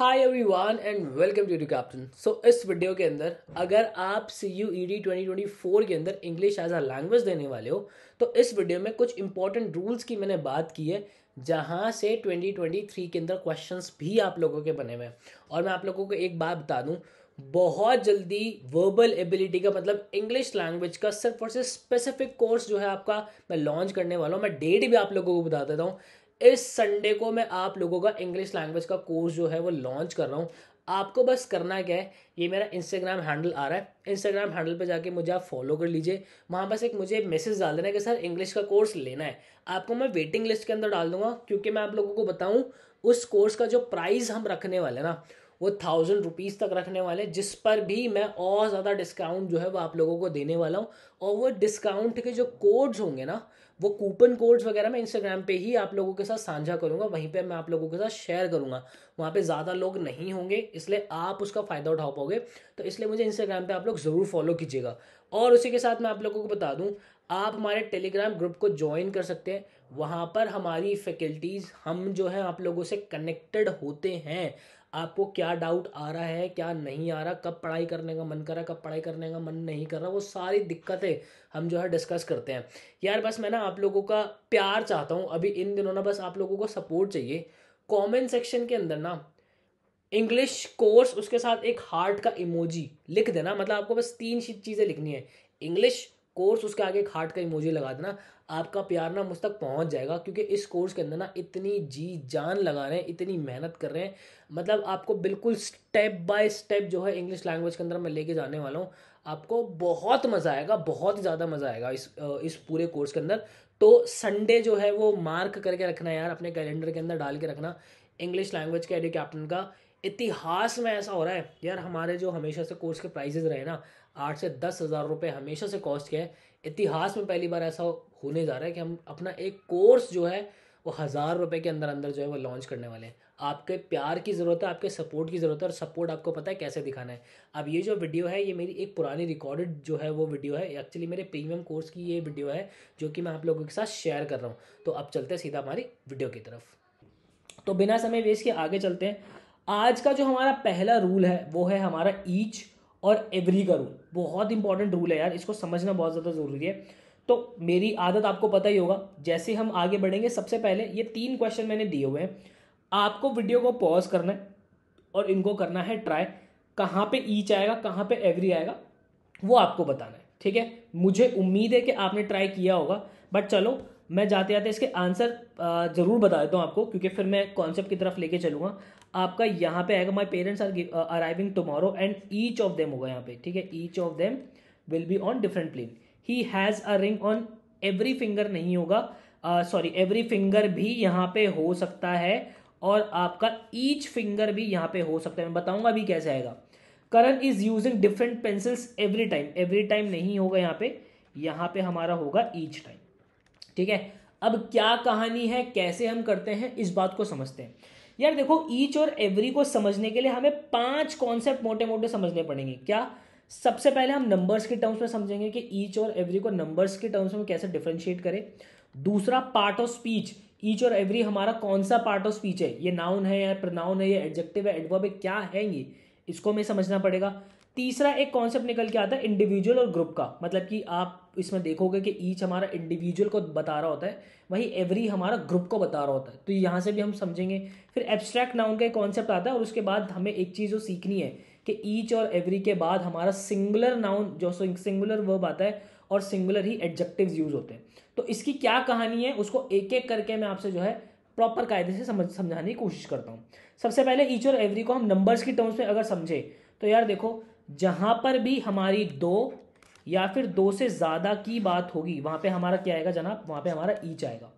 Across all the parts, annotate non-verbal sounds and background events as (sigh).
high everyone and welcome to you captain so इस video के अंदर अगर आप C U E D twenty twenty four के अंदर इंग्लिश एज आ लैंग्वेज देने वाले हो तो इस वीडियो में कुछ इंपॉर्टेंट रूल्स की मैंने बात की है जहाँ से ट्वेंटी ट्वेंटी थ्री के अंदर क्वेश्चन भी आप लोगों के बने हुए हैं और मैं आप लोगों को एक बात बता दूँ बहुत जल्दी वर्बल एबिलिटी का मतलब इंग्लिश लैंग्वेज का सिर्फ और सिर्फ स्पेसिफिक कोर्स जो है आपका मैं लॉन्च करने वाला हूँ मैं डेट भी आप लोगों को बता देता हूँ इस संडे को मैं आप लोगों का इंग्लिश लैंग्वेज का कोर्स जो है वो लॉन्च कर रहा हूँ आपको बस करना क्या है ये मेरा इंस्टाग्राम हैंडल आ रहा है इंस्टाग्राम हैंडल पे जाके मुझे आप फॉलो कर लीजिए वहाँ बस एक मुझे मैसेज डाल देना कि सर इंग्लिश का कोर्स लेना है आपको मैं वेटिंग लिस्ट के अंदर डाल दूंगा क्योंकि मैं आप लोगों को बताऊँ उस कोर्स का जो प्राइस हम रखने वाले ना वो थाउजेंड रुपीज़ तक रखने वाले हैं जिस पर भी मैं और ज़्यादा डिस्काउंट जो है वो आप लोगों को देने वाला हूँ और वो डिस्काउंट के जो कोड्स होंगे ना वो कूपन कोड्स वगैरह मैं इंस्टाग्राम पे ही आप लोगों के साथ साझा करूंगा वहीं पे मैं आप लोगों के साथ शेयर करूंगा वहाँ पे ज़्यादा लोग नहीं होंगे इसलिए आप उसका फ़ायदा उठा पाओगे तो इसलिए मुझे इंस्टाग्राम पे आप लोग ज़रूर फॉलो कीजिएगा और उसी के साथ मैं आप लोगों को बता दूँ आप हमारे टेलीग्राम ग्रुप को ज्वाइन कर सकते हैं वहाँ पर हमारी फैकल्टीज़ हम जो है आप लोगों से कनेक्टेड होते हैं आपको क्या डाउट आ रहा है क्या नहीं आ रहा कब पढ़ाई करने का मन कर रहा कब पढ़ाई करने का मन नहीं कर रहा वो सारी दिक्कतें हम जो है डिस्कस करते हैं यार बस मैं ना आप लोगों का प्यार चाहता हूँ अभी इन दिनों ना बस आप लोगों को सपोर्ट चाहिए कॉमेंट सेक्शन के अंदर ना इंग्लिश कोर्स उसके साथ एक हार्ट का इमोजी लिख देना मतलब आपको बस तीन चीज़ें लिखनी है इंग्लिश कोर्स उसके आगे एक हार्ट का इमोजी लगा देना आपका प्यार ना मुझ तक पहुंच जाएगा क्योंकि इस कोर्स के अंदर ना इतनी जी जान लगा रहे हैं इतनी मेहनत कर रहे हैं मतलब आपको बिल्कुल स्टेप बाय स्टेप जो है इंग्लिश लैंग्वेज के अंदर मैं लेके जाने वाला हूँ आपको बहुत मज़ा आएगा बहुत ज़्यादा मज़ा आएगा इस इस पूरे कोर्स के अंदर तो संडे जो है वो मार्क करके रखना यार अपने कैलेंडर के अंदर डाल के रखना इंग्लिश लैंग्वेज के एडी कैप्टन का इतिहास में ऐसा हो रहा है यार हमारे जो हमेशा से कोर्स के प्राइजेज रहे ना आठ से दस हज़ार रुपये हमेशा से कॉस्ट किया है इतिहास में पहली बार ऐसा होने जा रहा है कि हम अपना एक कोर्स जो है वो हज़ार रुपये के अंदर अंदर जो है वो लॉन्च करने वाले हैं आपके प्यार की ज़रूरत है आपके सपोर्ट की ज़रूरत है और सपोर्ट आपको पता है कैसे दिखाना है अब ये जो वीडियो है ये मेरी एक पुरानी रिकॉर्डेड जो है वो वीडियो है एक्चुअली मेरे प्रीमियम कोर्स की ये वीडियो है जो कि मैं आप लोगों के साथ शेयर कर रहा हूँ तो अब चलते हैं सीधा हमारी वीडियो की तरफ तो बिना समय वेस्ट के आगे चलते हैं आज का जो हमारा पहला रूल है वो है हमारा ईच और एवरी करूँ बहुत इंपॉर्टेंट रूल है यार इसको समझना बहुत ज़्यादा ज़रूरी है तो मेरी आदत आपको पता ही होगा जैसे हम आगे बढ़ेंगे सबसे पहले ये तीन क्वेश्चन मैंने दिए हुए हैं आपको वीडियो को पॉज करना है और इनको करना है ट्राई कहाँ पे ईच आएगा कहाँ पे एवरी आएगा वो आपको बताना है ठीक है मुझे उम्मीद है कि आपने ट्राई किया होगा बट चलो मैं जाते जाते इसके आंसर ज़रूर बता देता हूँ आपको क्योंकि फिर मैं कॉन्सेप्ट की तरफ लेके चलूँगा आपका यहाँ पे आएगा my parents are arriving tomorrow and each of them होगा यहाँ पे ठीक है each of them will be on different plane he has a ring on every finger नहीं होगा सॉरी एवरी फिंगर भी यहाँ पे हो सकता है और आपका ईच फिंगर भी यहाँ पे हो सकता है मैं बताऊँगा अभी कैसे आएगा Karan is using different pencils every time every time नहीं होगा यहाँ पे यहाँ पे हमारा होगा ईच टाइम ठीक है अब क्या कहानी है कैसे हम करते हैं इस बात को समझते हैं यार देखो ईच और एवरी को समझने के लिए हमें पांच कॉन्सेप्ट मोटे मोटे समझने पड़ेंगे क्या सबसे पहले हम नंबर्स के टर्म्स में समझेंगे कि ईच और एवरी को नंबर्स के टर्म्स में कैसे डिफ्रेंशिएट करें दूसरा पार्ट ऑफ स्पीच ईच और एवरी हमारा कौन सा पार्ट ऑफ स्पीच है ये नाउन है या प्रनाउन है ये एडजेक्टिव है एडवर्ब है क्या है ये इसको हमें समझना पड़ेगा तीसरा एक कॉन्सेप्ट निकल के आता है इंडिविजुअल और ग्रुप का मतलब कि आप इसमें देखोगे कि ईच हमारा इंडिविजुअल को बता रहा होता है वही एवरी हमारा ग्रुप को बता रहा होता है तो यहाँ से भी हम समझेंगे फिर एब्स्ट्रैक्ट नाउन का एक कॉन्सेप्ट आता है और उसके बाद हमें एक चीज़ जो सीखनी है कि ईच और एवरी के बाद हमारा सिंगुलर नाउन जो सिंगुलर वर्ब आता है और सिंगुलर ही एडजेक्टिव यूज होते हैं तो इसकी क्या कहानी है उसको एक एक करके मैं आपसे जो है प्रॉपर कायदे से समझ समझाने की कोशिश करता हूँ सबसे पहले ईच और एवरी को हम नंबर्स की टर्म्स में अगर समझे तो यार देखो जहाँ पर भी हमारी दो या फिर दो से ज़्यादा की बात होगी वहाँ पे हमारा क्या आएगा जनाब वहाँ पे हमारा ईच आएगा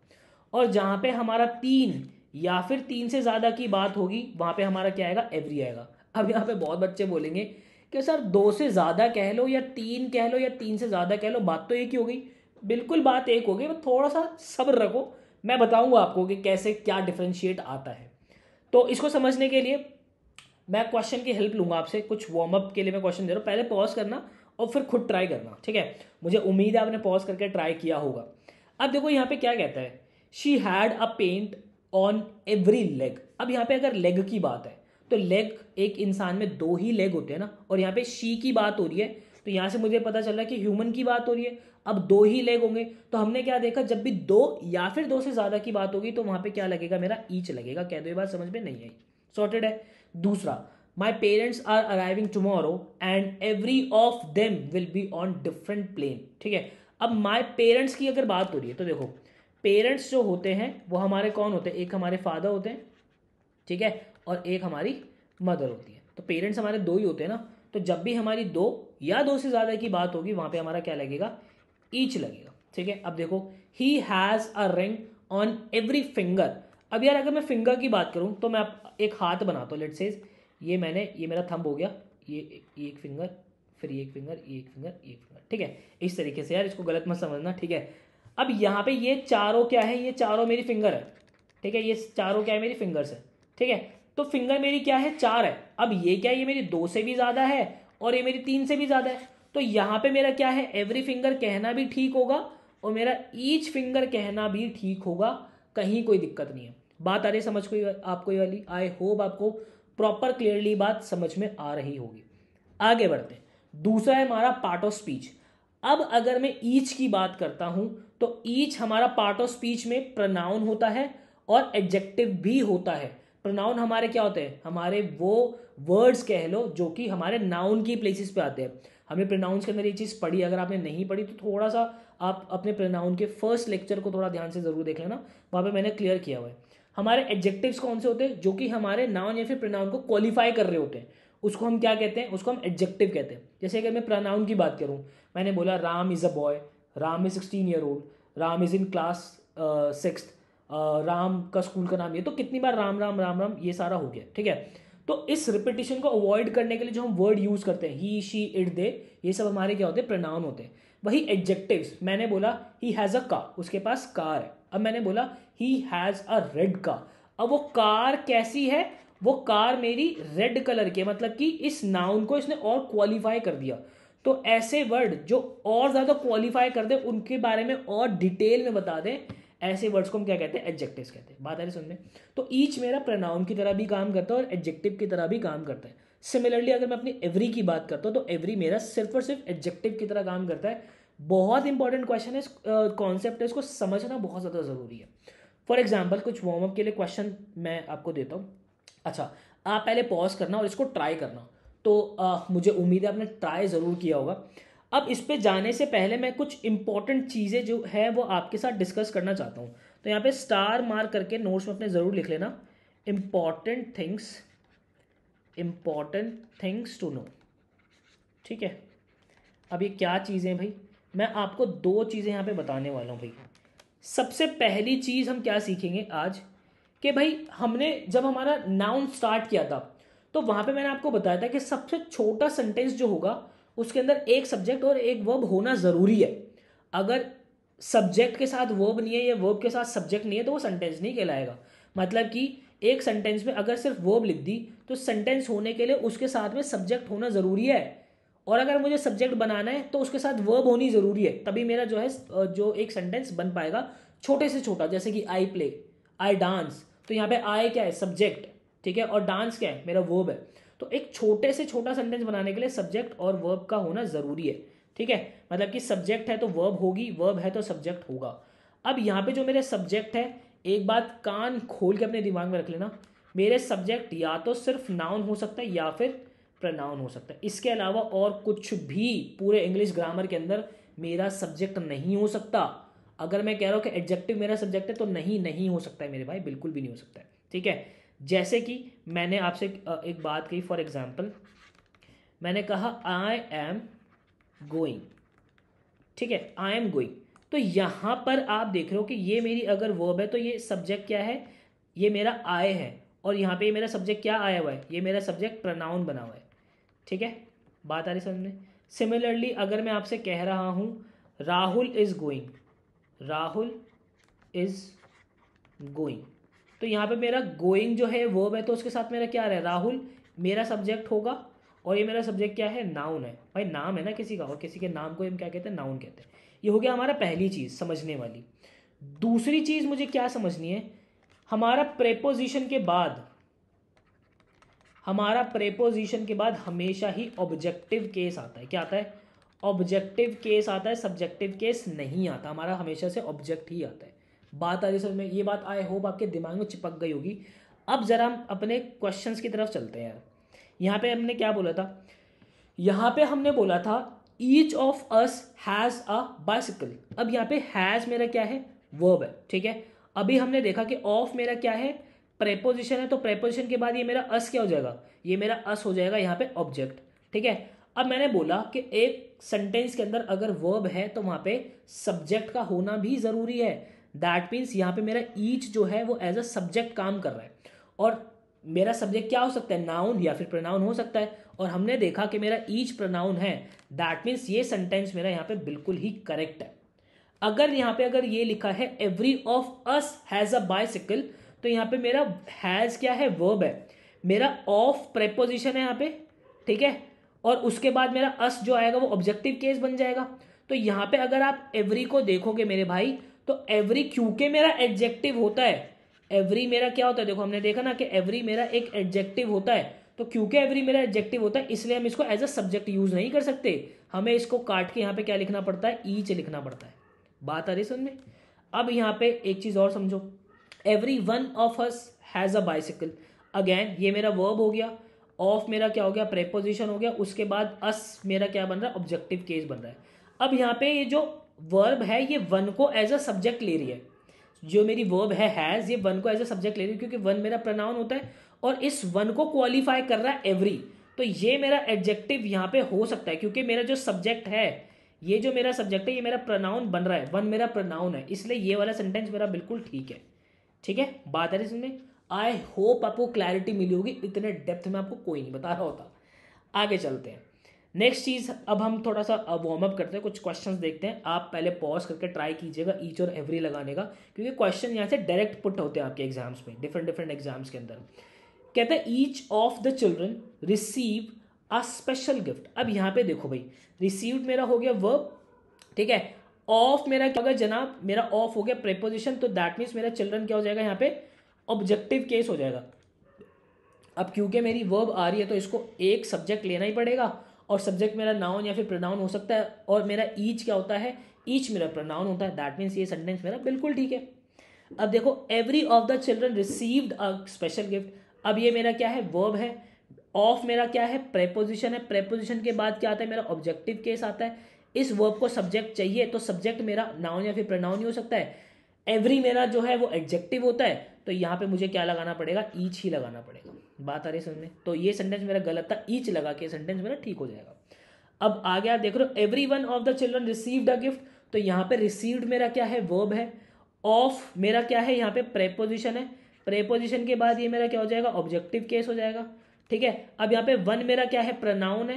और जहाँ पे हमारा तीन या फिर तीन से ज़्यादा की बात होगी वहाँ पे हमारा क्या आएगा एवरी आएगा अब यहाँ पे बहुत बच्चे बोलेंगे कि सर दो से ज़्यादा कह लो या तीन कह लो या तीन से ज़्यादा कह लो बात तो एक ही हो गई बिल्कुल बात एक हो गई थोड़ा सा सब्र रखो मैं बताऊँगा आपको कि कैसे क्या डिफ्रेंशिएट आता है तो इसको समझने के लिए मैं क्वेश्चन की हेल्प लूंगा आपसे कुछ वार्म अप के लिए मैं क्वेश्चन दे रहा हूँ पहले पॉज करना और फिर खुद ट्राई करना ठीक है मुझे उम्मीद है आपने पॉज करके ट्राई किया होगा अब देखो यहाँ पे क्या कहता है she had a paint on every leg अब यहाँ पे अगर लेग की बात है तो लेग एक इंसान में दो ही लेग होते हैं ना और यहाँ पे शी की बात हो रही है तो यहाँ से मुझे पता चल रहा है कि ह्यूमन की बात हो रही है अब दो ही लेग होंगे तो हमने क्या देखा जब भी दो या फिर दो से ज़्यादा की बात होगी तो वहां पे क्या लगेगा मेरा ईच लगेगा कह दो ये बात समझ में नहीं आई सॉर्टेड है दूसरा my parents are arriving tomorrow and every of them will be on different plane ठीक है अब माई पेरेंट्स की अगर बात हो रही है तो देखो पेरेंट्स जो होते हैं वो हमारे कौन होते हैं एक हमारे फादर होते हैं ठीक है और एक हमारी मदर होती है तो पेरेंट्स हमारे दो ही होते हैं ना तो जब भी हमारी दो या दो से ज़्यादा की बात होगी वहाँ पे हमारा क्या लगेगा ईच लगेगा ठीक है अब देखो he has a ring on every finger अब यार अगर मैं फिंगर की बात करूँ तो मैं एक हाथ बनाता हूँ लेट सेज ये मैंने ये मेरा थंब हो गया ये एक फिंगर फिर एक फिंगर एक फिंगर एक फिंगर ठीक है इस तरीके से यार इसको गलत मत समझना ठीक है अब यहाँ पे ये चारों क्या है ये चारों मेरी फिंगर है ठीक है ये चारों क्या है मेरी फिंगर्स है ठीक है तो फिंगर मेरी क्या है चार है अब ये क्या है ये मेरी दो से भी ज़्यादा है और ये मेरी तीन से भी ज़्यादा है तो यहाँ पे मेरा क्या है एवरी फिंगर कहना भी ठीक होगा और मेरा ईच फिंगर कहना भी ठीक होगा कहीं कोई दिक्कत नहीं है बात आ रही समझ कोई आपको ये वाली आई होप आपको प्रॉपर क्लियरली बात समझ में आ रही होगी आगे बढ़ते हैं दूसरा है हमारा पार्ट ऑफ स्पीच अब अगर मैं ईच की बात करता हूं तो ईच हमारा पार्ट ऑफ स्पीच में प्रनाउन होता है और एडजेक्टिव भी होता है प्रनाउन हमारे क्या होते हैं हमारे वो वर्ड्स कह लो जो कि हमारे नाउन की प्लेसेस पे आते हैं हमें प्रोनाउंस के अंदर ये चीज़ पढ़ी अगर आपने नहीं पढ़ी तो थोड़ा सा आप अपने प्रोनाउन के फर्स्ट लेक्चर को थोड़ा ध्यान से ज़रूर देख लेना वहाँ पे मैंने क्लियर किया हुआ है हमारे एडजेक्टिव्स कौन से होते हैं जो कि हमारे नाउन या फिर प्रोनाउन को क्वालिफाई कर रहे होते हैं उसको हम क्या कहते हैं उसको हम एडजेक्टिव कहते हैं जैसे अगर मैं प्रोनाउन की बात करूँ मैंने बोला Ram is a boy Ram is sixteen year old Ram is in class six Ram का स्कूल का नाम ये तो कितनी बार राम राम राम राम ये सारा हो गया ठीक है तो इस रिपीटेशन को अवॉइड करने के लिए जो हम वर्ड यूज़ करते हैं ही शी इट दे ये सब हमारे क्या होते हैं प्रनाउन होते हैं वही एडजेक्टिव्स मैंने बोला ही हैज़ अ कार उसके पास कार है अब मैंने बोला he has a red car अब वो कार कैसी है वो कार मेरी रेड कलर की मतलब कि इस नाउन को इसने और क्वालिफाई कर दिया तो ऐसे वर्ड जो और ज़्यादा क्वालिफाई कर दें उनके बारे में और डिटेल में बता दें ऐसे वर्ड्स को हम क्या कहते हैं एडजेक्टिव कहते हैं बात आ रही सुनने तो ईच मेरा प्रनाउन की तरह भी काम करता है और एडजेक्टिव की तरह भी काम करता है सिमिलरली अगर मैं अपनी एवरी की बात करता हूँ तो एवरी मेरा सिर्फ और सिर्फ एडजेक्टिव की तरह काम करता है बहुत इंपॉर्टेंट क्वेश्चन है कॉन्सेप्ट uh, है इसको समझना बहुत ज़्यादा ज़रूरी है फॉर एग्जाम्पल कुछ वार्म अप के लिए क्वेश्चन मैं आपको देता हूँ अच्छा आप पहले पॉज करना और इसको ट्राई करना तो आ, मुझे उम्मीद है आपने ट्राई ज़रूर किया होगा अब इस पर जाने से पहले मैं कुछ इंपॉर्टेंट चीज़ें जो है वो आपके साथ डिस्कस करना चाहता हूँ तो यहाँ पे स्टार मार्क करके नोट्स में अपने ज़रूर लिख लेना important things important things to know ठीक है अब ये क्या चीज़ें भाई मैं आपको दो चीज़ें यहाँ पे बताने वाला हूँ भाई सबसे पहली चीज़ हम क्या सीखेंगे आज कि भाई हमने जब हमारा नाउन स्टार्ट किया था तो वहाँ पे मैंने आपको बताया था कि सबसे छोटा सेंटेंस जो होगा उसके अंदर एक सब्जेक्ट और एक वर्ब होना ज़रूरी है अगर सब्जेक्ट के साथ वर्ब नहीं है या वर्ब के साथ सब्जेक्ट नहीं है तो वो सेंटेंस नहीं कहलाएगा मतलब कि एक सेंटेंस में अगर सिर्फ वर्ब लिख दी तो सेंटेंस होने के लिए उसके साथ में सब्जेक्ट होना ज़रूरी है और अगर मुझे सब्जेक्ट बनाना है तो उसके साथ वर्ब होनी ज़रूरी है तभी मेरा जो है जो एक सेंटेंस बन पाएगा छोटे से छोटा जैसे कि आई प्ले आई डांस तो यहाँ पे आई क्या है सब्जेक्ट ठीक है और डांस क्या है मेरा वर्ब है तो एक छोटे से छोटा सेंटेंस बनाने के लिए सब्जेक्ट और वर्ब का होना ज़रूरी है ठीक है मतलब कि सब्जेक्ट है तो वर्ब होगी वर्ब है तो सब्जेक्ट होगा अब यहाँ पे जो मेरे सब्जेक्ट है एक बात कान खोल के अपने दिमाग में रख लेना मेरे सब्जेक्ट या तो सिर्फ नाउन हो सकता है या फिर प्रनाउन हो सकता है इसके अलावा और कुछ भी पूरे इंग्लिश ग्रामर के अंदर मेरा सब्जेक्ट नहीं हो सकता अगर मैं कह रहा हूँ कि एडजेक्टिव मेरा सब्जेक्ट है तो नहीं नहीं हो सकता है मेरे भाई बिल्कुल भी नहीं हो सकता है ठीक है जैसे कि मैंने आपसे एक बात कही फॉर एग्जाम्पल मैंने कहा आई एम गोइंग ठीक है आई एम गोइंग तो यहाँ पर आप देख रहे हो कि ये मेरी अगर वर्ब है तो ये सब्जेक्ट क्या है ये मेरा आय है और यहाँ पे ये मेरा सब्जेक्ट क्या आया हुआ है ये मेरा सब्जेक्ट प्रनाउन बना हुआ है ठीक है बात आ रही समझ में सिमिलरली अगर मैं आपसे कह रहा हूँ Rahul is going Rahul is going तो यहाँ पे मेरा गोइंग जो है वर्ब है तो उसके साथ मेरा क्या आ रहा है राहुल मेरा सब्जेक्ट होगा और ये मेरा सब्जेक्ट क्या है नाउन है भाई नाम है ना किसी का और किसी के नाम को हम क्या कहते हैं नाउन कहते हैं ये हो गया हमारा पहली चीज़ समझने वाली दूसरी चीज़ मुझे क्या समझनी है हमारा प्रेपोजिशन के बाद हमारा प्रेपोजिशन के बाद हमेशा ही ऑब्जेक्टिव केस आता है क्या आता है ऑब्जेक्टिव केस आता है सब्जेक्टिव केस नहीं आता हमारा हमेशा से ऑब्जेक्ट ही आता है बात आ रही समझ में ये बात आई होप आपके दिमाग में चिपक गई होगी अब ज़रा हम अपने क्वेश्चंस की तरफ चलते हैं यहाँ पे हमने क्या बोला था यहाँ पे हमने बोला था each of us has a bicycle अब यहाँ पे हैज़ मेरा क्या है वर्ब है ठीक है अभी हमने देखा कि ऑफ मेरा क्या है प्रेपोजिशन है तो प्रेपोजिशन के बाद ये मेरा अस क्या हो जाएगा ये मेरा अस हो जाएगा यहाँ पे ऑब्जेक्ट ठीक है अब मैंने बोला कि एक सेंटेंस के अंदर अगर वर्ब है तो वहाँ पे सब्जेक्ट का होना भी ज़रूरी है दैट मीन्स यहाँ पे मेरा ईच जो है वो एज अ सब्जेक्ट काम कर रहा है और मेरा सब्जेक्ट क्या हो सकता है नाउन या फिर प्रोनाउन हो सकता है और हमने देखा कि मेरा ईच प्रोनाउन है दैट मीन्स ये सेंटेंस मेरा यहाँ पे बिल्कुल ही करेक्ट है अगर यहाँ पे अगर ये लिखा है every of us has a bicycle तो यहाँ पे मेरा हैज़ क्या है वर्ब है मेरा ऑफ प्रेपोजिशन है यहाँ पे ठीक है और उसके बाद मेरा अस जो आएगा वो ऑब्जेक्टिव केस बन जाएगा तो यहाँ पे अगर आप एवरी को देखोगे मेरे भाई तो एवरी क्योंकि मेरा एडजेक्टिव होता है एवरी मेरा क्या होता है देखो हमने देखा ना कि एवरी मेरा एक एडजेक्टिव होता है तो क्योंकि एवरी मेरा एडजेक्टिव होता है इसलिए हम इसको एज अ सब्जेक्ट यूज नहीं कर सकते हमें इसको काट के यहाँ पे क्या लिखना पड़ता है ईच लिखना पड़ता है बात आ रही समझ में अब यहाँ पे एक चीज़ और समझो every one of us has a bicycle again ये मेरा वर्ब हो गया ऑफ मेरा क्या हो गया प्रेपोजिशन हो गया उसके बाद अस मेरा क्या बन रहा है ऑब्जेक्टिव केस बन रहा है अब यहाँ पे ये जो वर्ब है ये वन को एज अ सब्जेक्ट ले रही है जो मेरी वर्ब है हैज़ ये वन को एज अ सब्जेक्ट ले रही है क्योंकि वन मेरा प्रनाउन होता है और इस वन को क्वालिफाई कर रहा है एवरी तो ये मेरा एडजेक्टिव यहाँ पे हो सकता है क्योंकि मेरा जो सब्जेक्ट है ये जो मेरा सब्जेक्ट है ये मेरा प्रनाउन बन रहा है वन मेरा प्रनाउन है इसलिए ये वाला सेंटेंस मेरा बिल्कुल ठीक है ठीक है बात है इसमें आई होप आपको क्लैरिटी मिली होगी इतने डेप्थ में आपको कोई नहीं बता रहा होता आगे चलते हैं नेक्स्ट चीज़ अब हम थोड़ा सा वार्म अप करते हैं कुछ क्वेश्चन देखते हैं आप पहले पॉज करके ट्राई कीजिएगा ईच और एवरी लगाने का क्योंकि क्वेश्चन यहाँ से डायरेक्ट पुट होते हैं आपके एग्जाम्स में डिफरेंट डिफरेंट एग्जाम्स के अंदर कहता है each of the children receive a special gift अब यहाँ पे देखो भाई रिसीव्ड मेरा हो गया वर्ब ठीक है ऑफ मेरा क्या होगा जनाब मेरा ऑफ हो गया प्रेपोजिशन तो दैट मीन्स मेरा चिल्ड्रन क्या हो जाएगा यहाँ पे ऑब्जेक्टिव केस हो जाएगा अब क्योंकि मेरी वर्ब आ रही है तो इसको एक सब्जेक्ट लेना ही पड़ेगा और सब्जेक्ट मेरा नाउन या फिर प्रोनाउन हो सकता है और मेरा ईच क्या होता है ईच मेरा प्रोनाउन होता है दैट मीन्स ये सेंटेंस मेरा बिल्कुल ठीक है अब देखो every of the children received a special gift अब ये मेरा क्या है वर्ब है ऑफ मेरा क्या है प्रेपोजिशन है प्रेपोजिशन के बाद क्या आता है मेरा ऑब्जेक्टिव केस आता है इस वर्ब को सब्जेक्ट चाहिए तो सब्जेक्ट मेरा नाउन या फिर प्रनाउन ही हो सकता है एवरी मेरा जो है वो एडजेक्टिव होता है तो यहाँ पे मुझे क्या लगाना पड़ेगा ईच ही लगाना पड़ेगा बात आ रही समझ में तो ये सेंटेंस मेरा गलत था ईच लगा के सेंटेंस मेरा ठीक हो जाएगा अब आगे आप देख रहे हो every one of the children received a gift तो यहाँ पे रिसीव्ड मेरा क्या है वर्ब है ऑफ मेरा क्या है यहाँ पे प्रेपोजिशन है प्रेपोजिशन के बाद ये मेरा क्या हो जाएगा ऑब्जेक्टिव केस हो जाएगा ठीक है अब यहाँ पे वन मेरा क्या है प्रनाउन है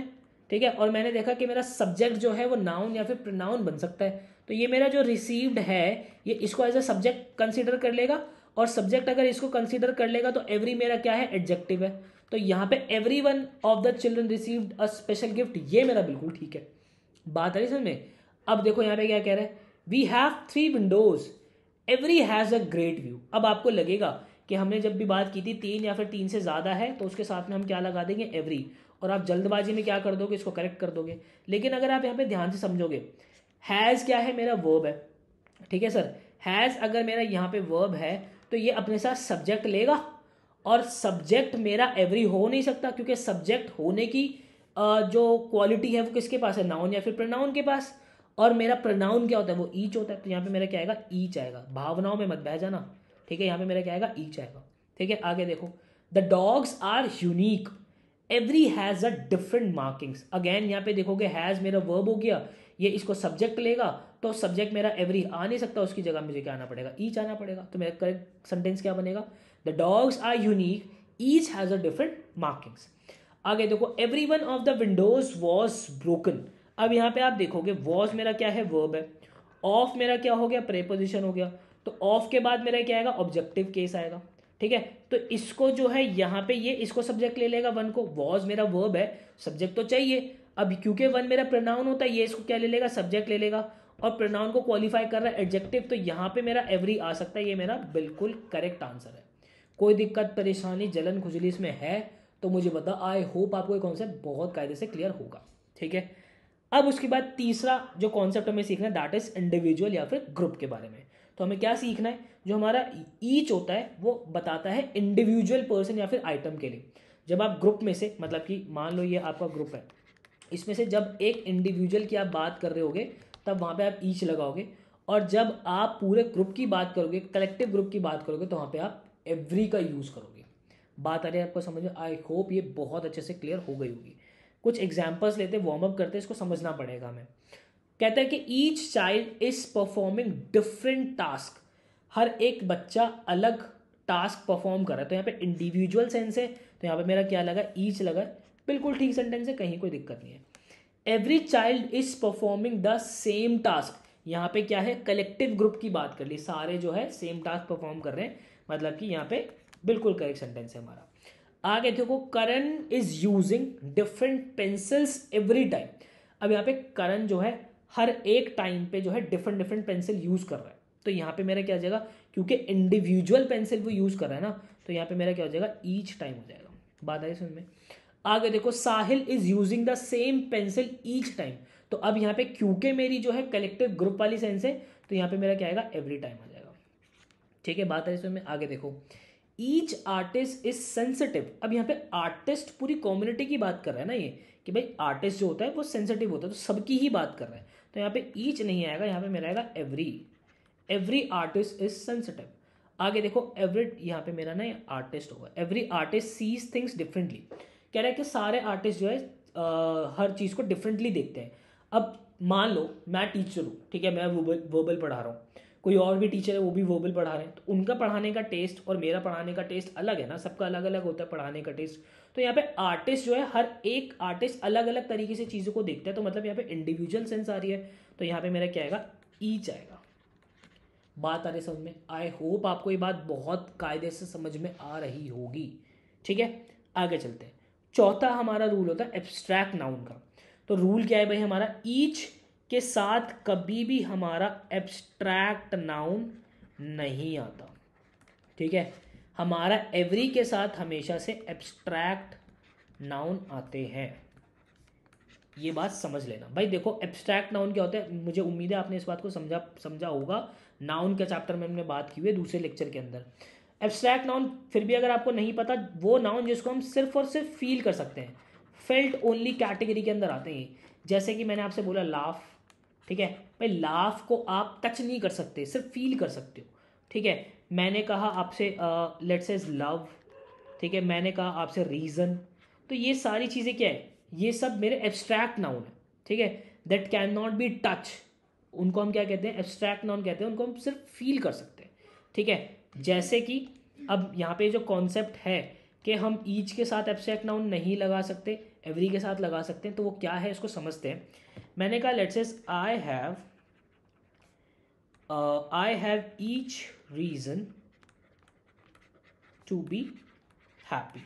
ठीक है और मैंने देखा कि मेरा सब्जेक्ट जो है वो नाउन या फिर प्रनाउन बन सकता है तो ये मेरा जो रिसीव्ड है ये इसको एज अ सब्जेक्ट कंसिडर कर लेगा और सब्जेक्ट अगर इसको कंसिडर कर लेगा तो एवरी मेरा क्या है एडजेक्टिव है तो यहाँ पे every one of the children received a special gift ये मेरा बिल्कुल ठीक है बात आ रही समझ में अब देखो यहाँ पे क्या कह रहे हैं we have three windows every has a great view अब आपको लगेगा कि हमने जब भी बात की थी तीन या फिर तीन से ज़्यादा है तो उसके साथ में हम क्या लगा देंगे एवरी और आप जल्दबाजी में क्या कर दोगे इसको करेक्ट कर दोगे लेकिन अगर आप यहाँ पे ध्यान से समझोगे हैज़ क्या है मेरा वर्ब है ठीक है सर हैज़ अगर मेरा यहाँ पे वर्ब है तो ये अपने साथ सब्जेक्ट लेगा और सब्जेक्ट मेरा एवरी हो नहीं सकता क्योंकि सब्जेक्ट होने की जो क्वालिटी है वो किसके पास है नाउन या फिर प्रनाउन के पास और मेरा प्रनाउन क्या होता है वो ईच होता है तो यहाँ पे मेरा क्या आएगा ईच आएगा भावनाओं में मत बह जाना ठीक है यहाँ पे मेरा क्या आएगा ईच आएगा ठीक है आगे देखो the dogs are unique every has a different markings again यहाँ पे देखोगे हैज़ मेरा वर्ब हो गया ये इसको सब्जेक्ट लेगा तो सब्जेक्ट मेरा एवरी आ नहीं सकता उसकी जगह मुझे क्या आना पड़ेगा ईच आना पड़ेगा तो मेरा करेक्ट सेंटेंस क्या बनेगा the dogs are unique each has a different markings आगे देखो every one of the windows was broken अब यहाँ पे आप देखोगे वॉज मेरा क्या है वर्ब है ऑफ मेरा क्या हो गया प्रेपोजिशन हो गया तो ऑफ के बाद मेरा क्या आएगा ऑब्जेक्टिव केस आएगा ठीक है तो इसको जो है यहाँ पे ये इसको सब्जेक्ट ले लेगा वन को वॉज मेरा वर्ब है सब्जेक्ट तो चाहिए अब क्योंकि वन मेरा प्रोनाउन होता है ये इसको क्या ले लेगा सब्जेक्ट ले लेगा और प्रोनाउन को क्वालिफाई कर रहा है एडजेक्टिव तो यहाँ पे मेरा एवरी आ सकता है ये मेरा बिल्कुल करेक्ट आंसर है कोई दिक्कत परेशानी जलन खुजली इसमें है तो मुझे बता आई होप आपको कॉन्सेप्ट बहुत कायदे से क्लियर होगा ठीक है अब उसके बाद तीसरा जो कॉन्सेप्ट हमें सीखना है दैट इज इंडिविजुअल या फिर ग्रुप के बारे में तो हमें क्या सीखना है जो हमारा ईच होता है वो बताता है इंडिविजुअल पर्सन या फिर आइटम के लिए जब आप ग्रुप में से मतलब कि मान लो ये आपका ग्रुप है इसमें से जब एक इंडिविजुअल की आप बात कर रहे होगे तब वहाँ पे आप ईच लगाओगे और जब आप पूरे ग्रुप की बात करोगे कलेक्टिव ग्रुप की बात करोगे तो वहाँ पे आप एवरी का यूज़ करोगे बात आ रही है आपको समझ में आई होप ये बहुत अच्छे से क्लियर हो गई होगी कुछ एग्जाम्पल्स लेते वार्म अप करते इसको समझना पड़ेगा हमें कहता है कि each child is performing different task हर एक बच्चा अलग टास्क परफॉर्म कर रहा है तो यहाँ पे इंडिविजुअल सेंस है तो यहाँ पे मेरा क्या लगा ईच लगा बिल्कुल ठीक सेंटेंस है कहीं कोई दिक्कत नहीं है every child is performing the same task यहाँ पे क्या है कलेक्टिव ग्रुप की बात कर ली सारे जो है सेम टास्क परफॉर्म कर रहे हैं मतलब कि यहाँ पे बिल्कुल करेक्ट सेंटेंस है हमारा आगे देखो Karan is using different pencils every time अब यहाँ पे करण जो है हर एक टाइम पे जो है डिफरेंट डिफरेंट पेंसिल यूज़ कर रहा है तो यहाँ पे मेरा क्या हो जाएगा क्योंकि इंडिविजुअल पेंसिल वो यूज़ कर रहा है ना तो यहाँ पे मेरा क्या हो जाएगा ईच टाइम हो जाएगा बात आई समझ में आगे देखो Sahil is using the same pencil each time तो अब यहाँ पे क्योंकि मेरी जो है कलेक्टिव ग्रुप वाली सेंस है तो यहाँ पे मेरा क्या आएगा एवरी टाइम आ जाएगा ठीक है बात आई सुन में आगे देखो ईच आर्टिस्ट इज सेंसिटिव अब यहाँ पे आर्टिस्ट पूरी कम्युनिटी की बात कर रहा है ना ये कि भाई आर्टिस्ट जो होता है वो सेंसिटिव होता है तो सबकी ही बात कर रहा है तो यहाँ पे ईच नहीं आएगा यहाँ पे मेरा आएगा every every artist is sensitive आगे देखो एवरी यहाँ पे मेरा ना आर्टिस्ट होगा every artist sees things differently कह रहा है कि सारे आर्टिस्ट जो है आ, हर चीज़ को डिफरेंटली देखते हैं अब मान लो मैं टीचर हूँ ठीक है मैं वोबल वोबल पढ़ा रहा हूँ कोई और भी टीचर है वो भी वोबल पढ़ा रहे हैं तो उनका पढ़ाने का टेस्ट और मेरा पढ़ाने का टेस्ट अलग है ना सबका अलग अलग होता है पढ़ाने का टेस्ट तो यहाँ पे आर्टिस्ट जो है हर एक आर्टिस्ट अलग अलग तरीके से चीज़ों को देखता है तो मतलब यहाँ पे इंडिविजुअल सेंस आ रही है तो यहाँ पे मेरा क्या आएगा ईच आएगा बात आ रही समझ में आई होप आपको ये बात बहुत कायदे से समझ में आ रही होगी ठीक है आगे चलते हैं चौथा हमारा रूल होता है एब्स्ट्रैक्ट नाउन का तो रूल क्या है भाई हमारा ईच के साथ कभी भी हमारा एब्स्ट्रैक्ट नाउन नहीं आता ठीक है हमारा एवरी के साथ हमेशा से एब्स्ट्रैक्ट नाउन आते हैं ये बात समझ लेना भाई देखो एब्स्ट्रैक्ट नाउन क्या होता है मुझे उम्मीद है आपने इस बात को समझा समझा होगा नाउन के चैप्टर में हमने बात की हुई है दूसरे लेक्चर के अंदर एब्स्ट्रैक्ट नाउन फिर भी अगर आपको नहीं पता वो नाउन जिसको हम सिर्फ और सिर्फ फील कर सकते हैं फेल्ट ओनली कैटेगरी के अंदर आते हैं जैसे कि मैंने आपसे बोला लाफ ठीक है भाई लाफ को आप टच नहीं कर सकते सिर्फ फील कर सकते हो ठीक है मैंने कहा आपसे लेट्स एज लव ठीक है मैंने कहा आपसे रीज़न तो ये सारी चीज़ें क्या है ये सब मेरे एब्स्ट्रैक्ट नाउन है ठीक है that can not be touch उनको हम क्या कहते हैं एब्स्ट्रैक्ट नाउन कहते हैं उनको हम सिर्फ फील कर सकते हैं ठीक है जैसे कि अब यहाँ पे जो कॉन्सेप्ट है कि हम ईच के साथ एब्स्ट्रैक्ट नाउन नहीं लगा सकते एवरी के साथ लगा सकते हैं तो वो क्या है इसको समझते हैं मैंने कहा let's is I have I have each reason to be happy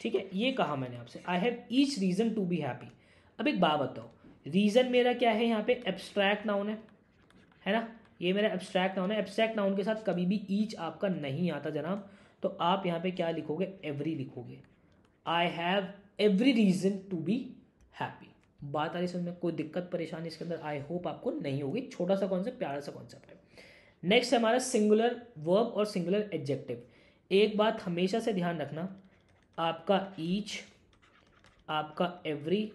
ठीक है ये कहा मैंने आपसे I have each reason to be happy अब एक बात बताओ रीज़न मेरा क्या है यहाँ पे एब्स्ट्रैक्ट नाउन है है ना ये मेरा एब्स्ट्रैक्ट नाउन है एब्स्ट्रैक्ट नाउन के साथ कभी भी ईच आपका नहीं आता जनाब तो आप यहाँ पे क्या लिखोगे एवरी लिखोगे I have every reason to be happy बात आ रही समझ में कोई दिक्कत परेशानी इसके अंदर आई होप आपको नहीं होगी छोटा सा कॉन्सेप्ट प्यारा सा कॉन्सेप्ट है नेक्स्ट है हमारा सिंगुलर वर्ब और सिंगुलर एडजेक्टिव एक बात हमेशा से ध्यान रखना आपका ईच आपका एवरी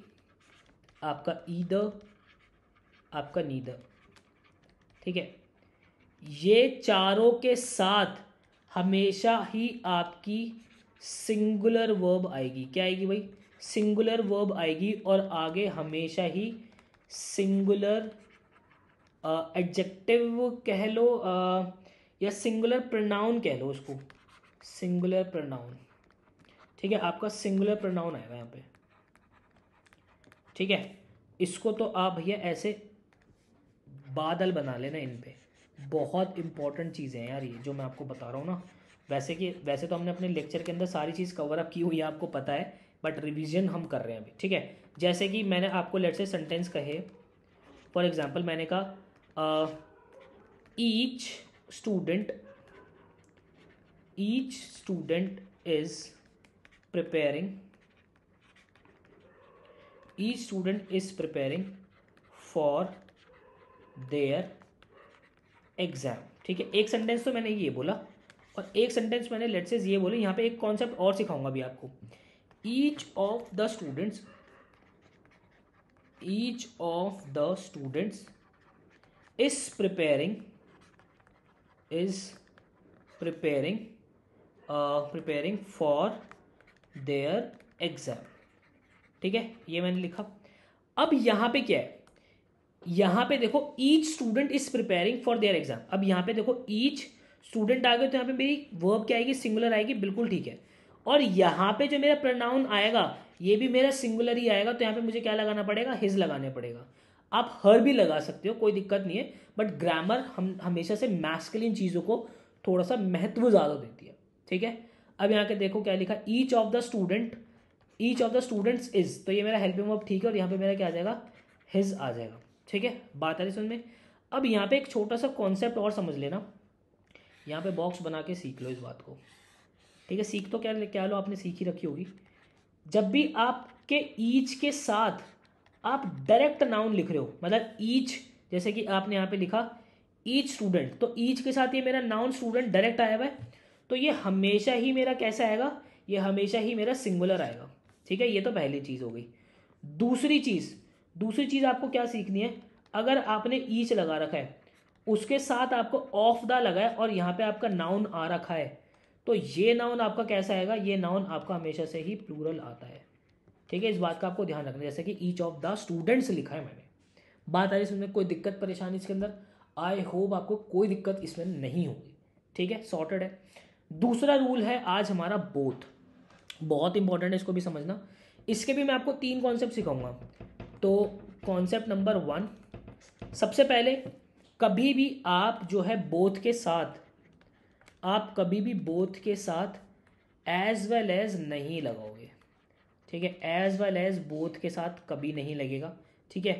आपका ईद आपका नीद ठीक है ये चारों के साथ हमेशा ही आपकी सिंगुलर वर्ब आएगी क्या आएगी भाई सिंगुलर वर्ब आएगी और आगे हमेशा ही सिंगुलर एडजेक्टिव कह लो आ, या सिंगुलर प्रनाउन कह लो उसको सिंगुलर प्रनाउन ठीक है आपका सिंगुलर प्रनाउन आएगा यहाँ पे ठीक है इसको तो आप भैया ऐसे बादल बना लेना इन पे बहुत इंपॉर्टेंट चीज़ें हैं यार ये जो मैं आपको बता रहा हूँ ना वैसे कि वैसे तो हमने अपने लेक्चर के अंदर सारी चीज़ कवर अप की हुई है आपको पता है बट रिविजन हम कर रहे हैं अभी ठीक है जैसे कि मैंने आपको लेट से सेंटेंस कहे फॉर एग्जाम्पल मैंने कहा each student each student is preparing each student is preparing for their exam ठीक है एक सेंटेंस तो मैंने ये बोला और एक सेंटेंस मैंने लेट से ये बोले यहाँ पे एक कॉन्सेप्ट और सिखाऊंगा भी आपको each of the students each of the students is preparing is preparing preparing for their exam ठीक है ये मैंने लिखा अब यहाँ पे क्या है यहाँ पे देखो each student is preparing for their exam अब यहाँ पे देखो ईच स्टूडेंट आ गए तो यहाँ पे मेरी वर्ब क्या आएगी सिंगुलर आएगी बिल्कुल ठीक है और यहाँ पे जो मेरा प्रनाउन आएगा ये भी मेरा सिंगुलर ही आएगा तो यहाँ पे मुझे क्या लगाना पड़ेगा हिज लगाने पड़ेगा आप हर भी लगा सकते हो कोई दिक्कत नहीं है बट ग्रामर हम हमेशा से मैस्कलिन चीज़ों को थोड़ा सा महत्व ज़्यादा देती है ठीक है अब यहाँ के देखो क्या लिखा each of the student each of the students is तो ये मेरा हेल्पिंग वर्ब ठीक है और यहाँ पे मेरा क्या आ जाएगा हिज आ जाएगा ठीक है बात आ रही सुन में अब यहाँ पे एक छोटा सा कॉन्सेप्ट और समझ लेना यहाँ पे बॉक्स बना के सीख लो इस बात को ठीक है सीख तो क्या क्या लो आपने सीख ही रखी होगी जब भी आपके ईच के साथ आप डायरेक्ट नाउन लिख रहे हो मतलब ईच जैसे कि आपने यहाँ पे लिखा ईच स्टूडेंट तो ईच के साथ ये मेरा नाउन स्टूडेंट डायरेक्ट आया हुआ है तो ये हमेशा ही मेरा कैसा आएगा ये हमेशा ही मेरा सिंगुलर आएगा ठीक है ये तो पहली चीज़ हो गई दूसरी चीज़ दूसरी चीज़ आपको क्या सीखनी है अगर आपने ईच लगा रखा है उसके साथ आपको ऑफ द लगा है और यहाँ पे आपका नाउन आ रखा है तो ये नाउन आपका कैसा आएगा ये नाउन आपका हमेशा से ही प्लूरल आता है ठीक है इस बात का आपको ध्यान रखना जैसे कि ईच ऑफ द स्टूडेंट्स लिखा है मैंने बात आ रही इसमें कोई दिक्कत परेशानी इसके अंदर आई होप आपको कोई दिक्कत इसमें नहीं होगी ठीक है सॉर्टेड है दूसरा रूल है आज हमारा बोथ बहुत इंपॉर्टेंट है इसको भी समझना इसके भी मैं आपको तीन कॉन्सेप्ट सिखाऊंगा तो कॉन्सेप्ट नंबर वन सबसे पहले कभी भी आप जो है बोथ के साथ आप कभी भी बोथ के साथ एज वेल एज नहीं लगाओगे ठीक है एज वेल एज बोथ के साथ कभी नहीं लगेगा ठीक है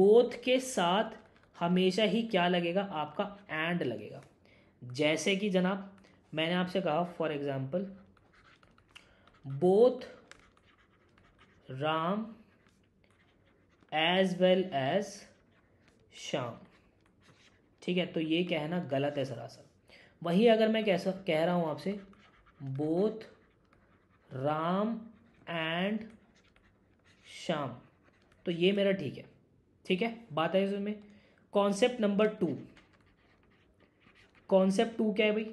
बोथ के साथ हमेशा ही क्या लगेगा आपका एंड लगेगा जैसे कि जनाब मैंने आपसे कहा for example both Ram as well as Shyam ठीक है तो ये क्या है ना गलत है सरासर वही अगर मैं कैसा कह रहा हूँ आपसे बोथ राम एंड श्याम तो ये मेरा ठीक है ठीक है बात है इसमें concept number two concept two क्या है भाई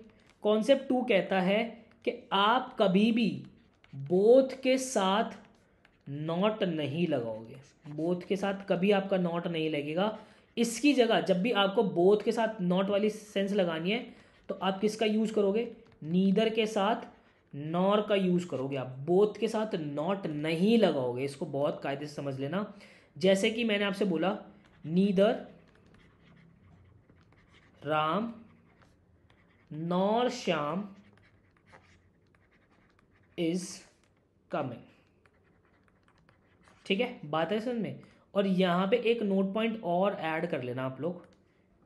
कॉन्सेप्ट टू कहता है कि आप कभी भी बोथ के साथ नॉट नहीं लगाओगे बोथ के साथ कभी आपका नॉट नहीं लगेगा इसकी जगह जब भी आपको बोथ के साथ नॉट वाली सेंस लगानी है तो आप किसका यूज करोगे नीदर के साथ नॉर का यूज करोगे आप बोथ के साथ नॉट नहीं लगाओगे इसको बहुत कायदे से समझ लेना जैसे कि मैंने आपसे बोला neither Ram nor Shyam is coming ठीक है बात है समझ में और यहाँ पे एक नोट पॉइंट और ऐड कर लेना आप लोग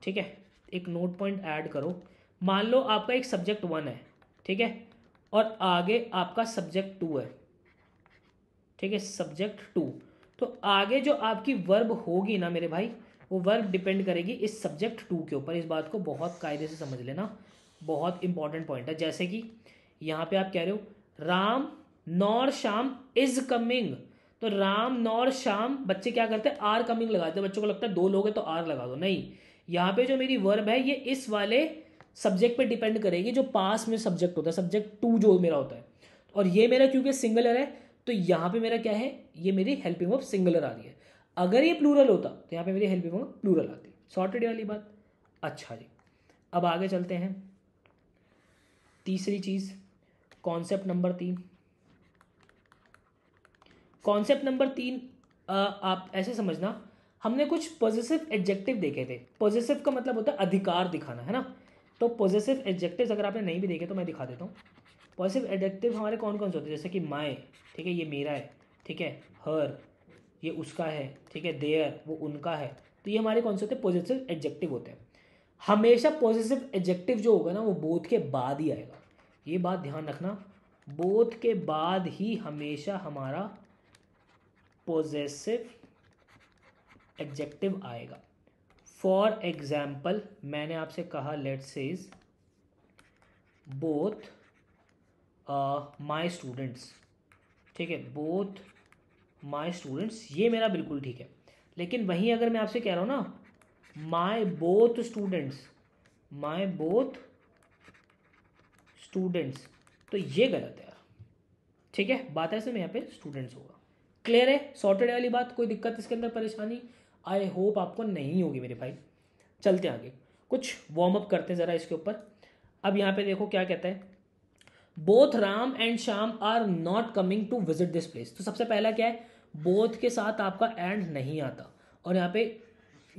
ठीक है एक नोट पॉइंट ऐड करो मान लो आपका एक सब्जेक्ट वन है ठीक है और आगे आपका सब्जेक्ट टू है ठीक है सब्जेक्ट टू तो आगे जो आपकी वर्ब होगी ना मेरे भाई वो वर्ब डिपेंड करेगी इस सब्जेक्ट टू के ऊपर इस बात को बहुत कायदे से समझ लेना बहुत इंपॉर्टेंट पॉइंट है जैसे कि यहाँ पे आप कह रहे हो Ram nor Shyam is coming तो राम नौर शाम बच्चे क्या करते हैं आर कमिंग लगाते देते बच्चों को लगता है दो लोग हैं तो आर लगा दो नहीं यहाँ पे जो मेरी वर्ब है ये इस वाले सब्जेक्ट पे डिपेंड करेगी जो पास में सब्जेक्ट होता है सब्जेक्ट टू जो मेरा होता है और ये मेरा क्योंकि सिंगलर है तो यहाँ पे मेरा क्या है ये मेरी हेल्पिंग वर्ब सिंगलर आ रही है अगर ये प्लूरल होता तो यहाँ पे मेरी हेल्पिंग वर्ब प्लूरल आती सॉर्टेड वाली बात अच्छा जी अब आगे चलते हैं तीसरी चीज़ कॉन्सेप्ट नंबर तीन कॉन्सेप्ट नंबर तीन आप ऐसे समझना हमने कुछ पॉजिटिव एडजेक्टिव देखे थे पॉजिटिव का मतलब होता है अधिकार दिखाना है ना तो पॉजिटिव एडजेक्टिव अगर आपने नहीं भी देखे तो मैं दिखा देता हूँ पॉजिटिव एडजेक्टिव हमारे कौन कौन से होते हैं जैसे कि माए ठीक है ये मेरा है ठीक है हर ये उसका है ठीक है देयर वो उनका है तो ये हमारे कौन से होते हैं पॉजिटिव एडजेक्टिव होते हैं हमेशा पॉजिटिव एडजेक्टिव जो होगा ना वो बोध के बाद ही आएगा ये बात ध्यान रखना बोध के बाद ही हमेशा हमारा पोजेसिव एडजेक्टिव आएगा फॉर एग्जाम्पल मैंने आपसे कहा let's says both my students ठीक है बोथ माई स्टूडेंट्स ये मेरा बिल्कुल ठीक है लेकिन वहीं अगर मैं आपसे कह रहा हूँ ना my both students my both students तो ये गलत है ठीक है बात ऐसे में यहाँ पे स्टूडेंट्स होगा क्लियर है सॉर्टेड वाली बात कोई दिक्कत इसके अंदर परेशानी आई होप आपको नहीं होगी मेरे भाई चलते आगे कुछ वार्म अप करते हैं ज़रा इसके ऊपर अब यहाँ पे देखो क्या कहता है both Ram and Shyam are not coming to visit this place तो सबसे पहला क्या है बोथ के साथ आपका एंड नहीं आता और यहाँ पे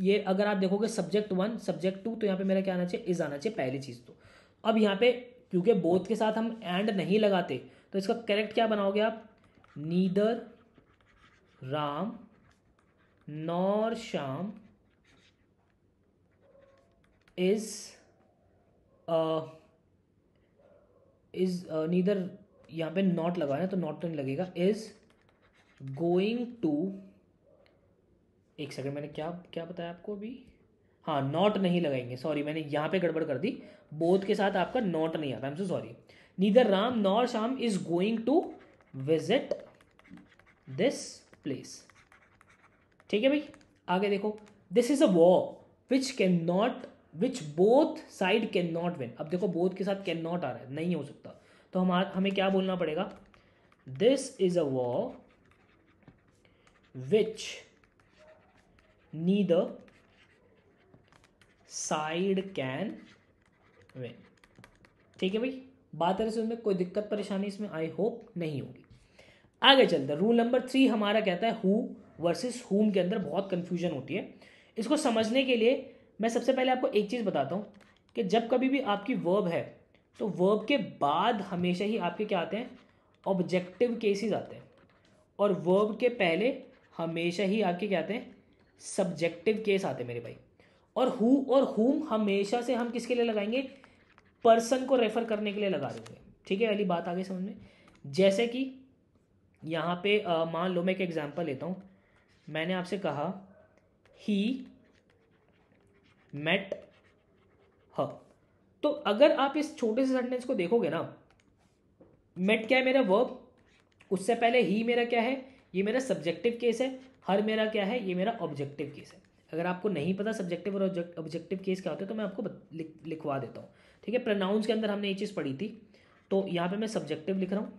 ये अगर आप देखोगे सब्जेक्ट वन सब्जेक्ट टू तो यहाँ पे मेरा क्या आना चाहिए इज आना चाहिए पहली चीज़ तो अब यहाँ पे क्योंकि बोथ के साथ हम एंड नहीं लगाते तो इसका करेक्ट क्या बनाओगे आप neither Ram nor Shyam is is neither यहाँ पे नॉट लगा है तो नॉट तो नहीं लगेगा इज गोइंग टू एक सेकेंड मैंने क्या क्या बताया आपको अभी हाँ नॉट नहीं लगाएंगे सॉरी मैंने यहाँ पे गड़बड़ कर दी बोध के साथ आपका नॉट नहीं आता I am so sorry neither Ram nor Shyam is going to visit this place ठीक है भाई आगे देखो this is a war which can not which both side can not win अब देखो बोथ के साथ कैन नॉट आ रहा है नहीं हो सकता तो हम हमें क्या बोलना पड़ेगा this is a war which neither side can win ठीक है भाई बात है उसमें कोई दिक्कत परेशानी इसमें आई होप नहीं होगी आगे चलते रूल नंबर थ्री हमारा कहता है हु वर्सेस हुम के अंदर बहुत कन्फ्यूजन होती है इसको समझने के लिए मैं सबसे पहले आपको एक चीज़ बताता हूँ कि जब कभी भी आपकी वर्ब है तो वर्ब के बाद हमेशा ही आपके क्या आते हैं ऑब्जेक्टिव केसेस आते हैं और वर्ब के पहले हमेशा ही आपके क्या आते हैं सब्जेक्टिव केस आते हैं मेरे भाई और हु और हुम हमेशा से हम किसके लिए लगाएंगे पर्सन को रेफर करने के लिए लगा देंगे ठीक है अली बात आगे समझ में जैसे कि यहाँ पे मान लो मैं एक एग्ज़ाम्पल लेता हूँ मैंने आपसे कहा ही मेट ह तो अगर आप इस छोटे से सेंटेंस को देखोगे ना मेट क्या है मेरा वर्ब उससे पहले ही मेरा क्या है ये मेरा सब्जेक्टिव केस है हर मेरा क्या है ये मेरा ऑब्जेक्टिव केस है अगर आपको नहीं पता सब्जेक्टिव और ऑब्जेक्टिव केस क्या होता है तो मैं आपको लिखवा देता हूँ ठीक है प्रनाउंस के अंदर हमने ये चीज़ पढ़ी थी तो यहाँ पे मैं सब्जेक्टिव लिख रहा हूँ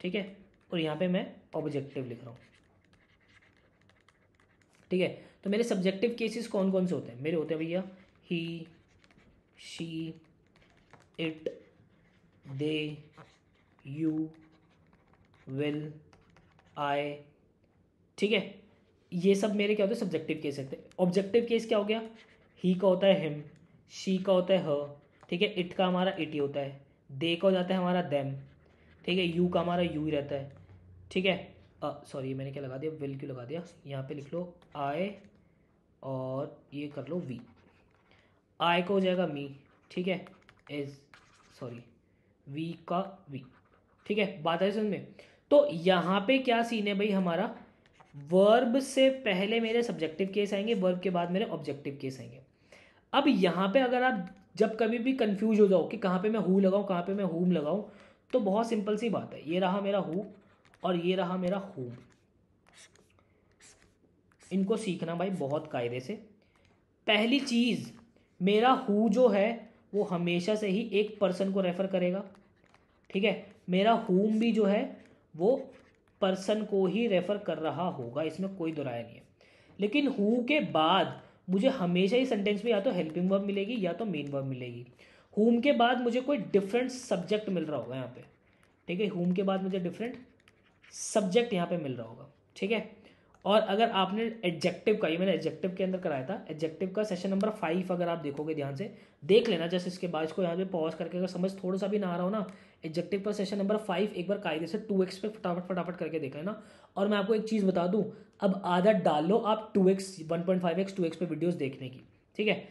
ठीक है और यहाँ पे मैं ऑब्जेक्टिव लिख रहा हूँ ठीक है तो मेरे सब्जेक्टिव केसेस कौन कौन से होते हैं मेरे होते हैं भैया he she it they you will I ठीक है ये सब मेरे क्या होते हैं सब्जेक्टिव केस होते हैं ऑब्जेक्टिव केस क्या हो गया ही का होता है हिम शी का होता है ह ठीक है इट का हमारा इट ही होता है दे का हो जाता है हमारा देम ठीक है यू का हमारा यू ही रहता है ठीक है सॉरी मैंने क्या लगा दिया विल क्यों लगा दिया यहाँ पे लिख लो आई और ये कर लो वी आई का हो जाएगा मी ठीक है इज सॉरी वी का वी ठीक है बात आई समझ में तो यहाँ पे क्या सीन है भाई हमारा वर्ब से पहले मेरे सब्जेक्टिव केस आएंगे वर्ब के बाद मेरे ऑब्जेक्टिव केस आएंगे अब यहाँ पे अगर आप जब कभी भी कंफ्यूज हो जाओ कि कहाँ पे मैं हु लगाऊँ कहाँ पे मैं हुम लगाऊँ तो बहुत सिंपल सी बात है ये रहा मेरा हु और ये रहा मेरा होम इनको सीखना भाई बहुत कायदे से पहली चीज़ मेरा हु जो है वो हमेशा से ही एक पर्सन को रेफ़र करेगा ठीक है मेरा होम भी जो है वो पर्सन को ही रेफ़र कर रहा होगा इसमें कोई दोराय नहीं है लेकिन हु के बाद मुझे हमेशा ही सेंटेंस में या तो हेल्पिंग वर्ब मिलेगी या तो मेन वर्ब मिलेगी होम के बाद मुझे कोई डिफरेंट सब्जेक्ट मिल रहा होगा यहाँ पे ठीक है होम के बाद मुझे डिफरेंट सब्जेक्ट यहाँ पे मिल रहा होगा ठीक है और अगर आपने एडजेक्टिव का ये मैंने एडजेक्टिव के अंदर कराया था एडजेक्टिव का सेशन नंबर फाइव अगर आप देखोगे ध्यान से देख लेना जैसे इसके बाद इसको यहाँ पे पॉज करके अगर समझ थोड़ा सा भी ना आ रहा हो ना एडजेक्टिव का सेशन नंबर फाइव एक बार कायदे से टू एक्स पे फटाफट फटाफट करके देख लेना और मैं आपको एक चीज़ बता दूँ अब आदत डाल लो आप two x one point five x two x पे वीडियोज़ देखने की ठीक है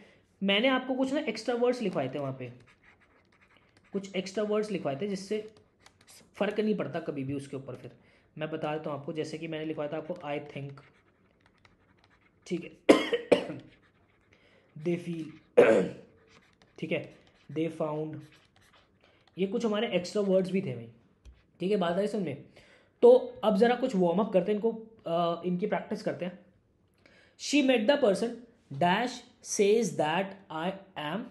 मैंने आपको कुछ ना एक्स्ट्रा वर्ड्स लिखवाए थे वहाँ पर कुछ एक्स्ट्रा वर्ड्स लिखवाए थे जिससे फ़र्क नहीं पड़ता कभी भी उसके ऊपर फिर मैं बता देता हूँ आपको जैसे कि मैंने लिखवाया था आपको आई थिंक ठीक है दे (coughs) फील (coughs) ठीक है दे फाउंड ये कुछ हमारे एक्स्ट्रा वर्ड्स भी थे भाई ठीक है बात आई सुन में तो अब ज़रा कुछ वार्म अप करते हैं इनको आ, इनकी प्रैक्टिस करते हैं she met the person dash says that I am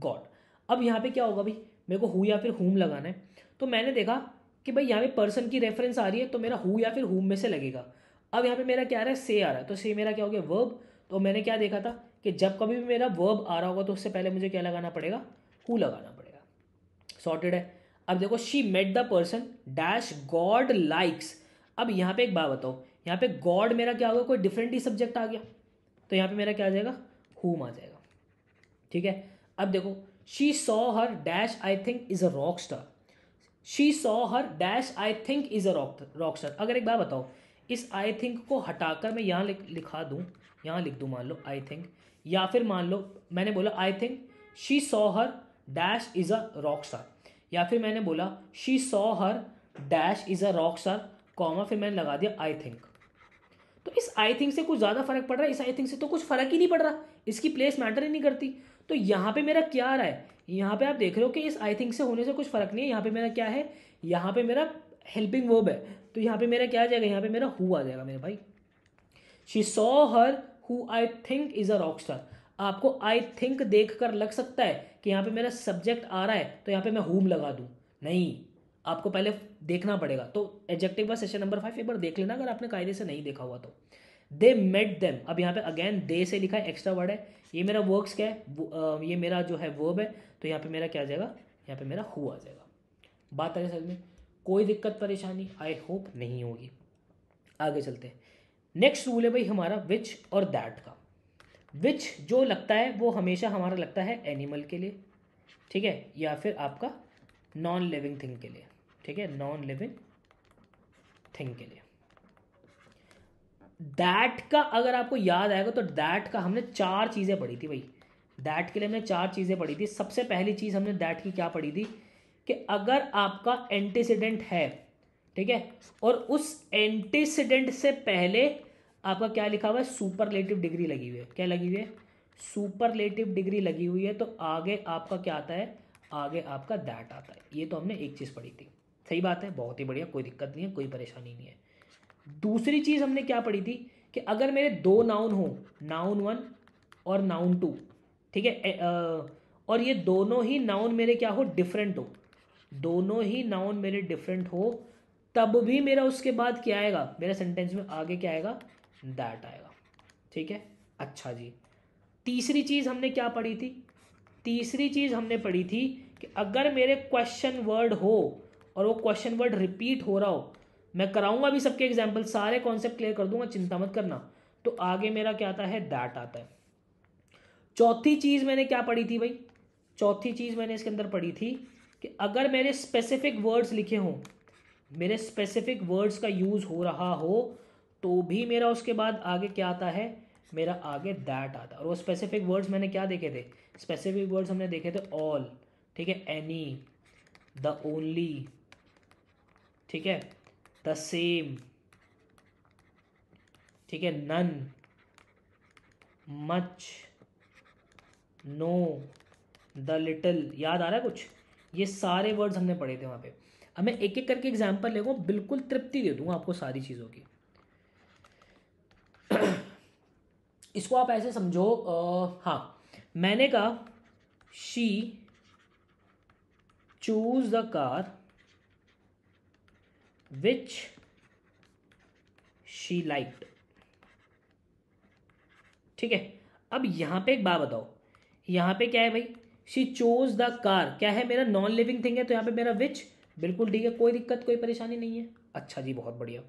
god अब यहाँ पे क्या होगा भाई मेरे को हु या फिर हुम लगाना है तो मैंने देखा कि भाई यहाँ पे पर्सन की रेफरेंस आ रही है तो मेरा हु या फिर हुम में से लगेगा अब यहाँ पे मेरा क्या आ रहा है से आ रहा है तो से मेरा क्या हो गया वर्ब तो मैंने क्या देखा था कि जब कभी भी मेरा वर्ब आ रहा होगा तो उससे पहले मुझे क्या लगाना पड़ेगा हु लगाना पड़ेगा सॉर्टेड है अब देखो she met the person dash god likes अब यहाँ पे एक बात बताओ यहाँ पे गॉड मेरा क्या होगा कोई डिफरेंट ही सब्जेक्ट आ गया तो यहाँ पे मेरा क्या आ जाएगा हुम आ जाएगा ठीक है अब देखो she saw her dash I think is a rock star she saw her dash I think is a rockstar अगर एक बार बताओ इस आई थिंक को हटाकर मैं यहाँ लिख लिखा दूँ यहाँ लिख दूँ मान लो आई थिंक या फिर मान लो मैंने बोला I think she saw her dash is a rock star या फिर मैंने बोला she saw her dash is a rock star comma फिर मैंने लगा दिया आई थिंक तो इस आई थिंक से कुछ ज़्यादा फर्क पड़ रहा है इस आई थिंक से तो कुछ फर्क ही नहीं पड़ रहा इसकी प्लेस मैटर ही नहीं करती तो यहाँ पे मेरा क्या आ रहा है यहाँ पे आप देख रहे हो कि इस आई थिंक से होने से कुछ फ़र्क नहीं है यहाँ पे मेरा क्या है यहाँ पे मेरा हेल्पिंग वर्ब है तो यहाँ पे मेरा क्या आ जाएगा यहाँ पे मेरा हु आ जाएगा मेरे भाई she saw her who I think is a rock star आपको आई थिंक देख कर लग सकता है कि यहाँ पे मेरा सब्जेक्ट आ रहा है तो यहाँ पे मैं हुम लगा दूँ नहीं आपको पहले देखना पड़ेगा तो एडजेक्टिव का सेशन नंबर फाइव एक बार देख लेना अगर आपने कायदे से नहीं देखा हुआ तो दे मेट देम अब यहाँ पे अगेन दे से लिखा है एक्स्ट्रा वर्ड है ये मेरा वर्क्स क्या है ये मेरा जो है वर्ब है तो यहाँ पे मेरा क्या आ जाएगा यहाँ पे मेरा हु आ जाएगा बात आ रही में कोई दिक्कत परेशानी आई होप नहीं होगी आगे चलते हैं नेक्स्ट रूल है भाई हमारा विच और दैट का विच जो लगता है वो हमेशा हमारा लगता है एनिमल के लिए ठीक है या फिर आपका नॉन लिविंग थिंग के लिए ठीक है नॉन लिविंग थिंग के लिए दैट का अगर आपको याद आएगा तो दैट का हमने चार चीज़ें पढ़ी थी भाई दैट के लिए हमने चार चीज़ें पढ़ी थी सबसे पहली चीज़ हमने दैट की क्या पढ़ी थी कि अगर आपका एंटीसीडेंट है ठीक है और उस एंटीसीडेंट से पहले आपका क्या लिखा हुआ है सुपरलेटिव डिग्री लगी हुई है क्या लगी हुई है सुपरलेटिव डिग्री लगी हुई है तो आगे आपका क्या आता है आगे आपका दैट आता है ये तो हमने एक चीज़ पढ़ी थी सही बात है बहुत ही बढ़िया कोई दिक्कत नहीं है कोई परेशानी नहीं है दूसरी चीज हमने क्या पढ़ी थी कि अगर मेरे दो नाउन हो नाउन वन और नाउन टू ठीक है और ये दोनों ही नाउन मेरे क्या हो डिफरेंट हो दोनों ही नाउन मेरे डिफरेंट हो तब भी मेरा उसके बाद क्या आएगा मेरा सेंटेंस में आगे क्या आएगा दैट आएगा ठीक है अच्छा जी तीसरी चीज़ हमने क्या पढ़ी थी तीसरी चीज़ हमने पढ़ी थी कि अगर मेरे क्वेश्चन वर्ड हो और वो क्वेश्चन वर्ड रिपीट हो रहा हो मैं कराऊंगा भी सबके एग्जाम्पल सारे कॉन्सेप्ट क्लियर कर दूंगा चिंता मत करना तो आगे मेरा क्या आता है दैट आता है चौथी चीज़ मैंने क्या पढ़ी थी भाई चौथी चीज़ मैंने इसके अंदर पढ़ी थी कि अगर मेरे स्पेसिफिक वर्ड्स लिखे हों मेरे स्पेसिफिक वर्ड्स का यूज़ हो रहा हो तो भी मेरा उसके बाद आगे क्या आता है मेरा आगे दैट आता है और वो स्पेसिफिक वर्ड्स मैंने क्या देखे थे स्पेसिफिक वर्ड्स हमने देखे थे ऑल ठीक है एनी द ओनली ठीक है द सेम ठीक है none much no the little याद आ रहा है कुछ ये सारे वर्ड्स हमने पढ़े थे वहाँ पे अब मैं एक एक करके एग्जाम्पल ले बिल्कुल तृप्ति दे दूंगा आपको सारी चीज़ों की (clears throat) इसको आप ऐसे समझो आ, हाँ मैंने कहा she choose the car which she liked ठीक है अब यहां पे एक बात बताओ यहां पे क्या है भाई शी चोज द कार क्या है मेरा नॉन लिविंग थिंग है तो यहां पे मेरा विच बिल्कुल ठीक है कोई दिक्कत कोई परेशानी नहीं है अच्छा जी बहुत बढ़िया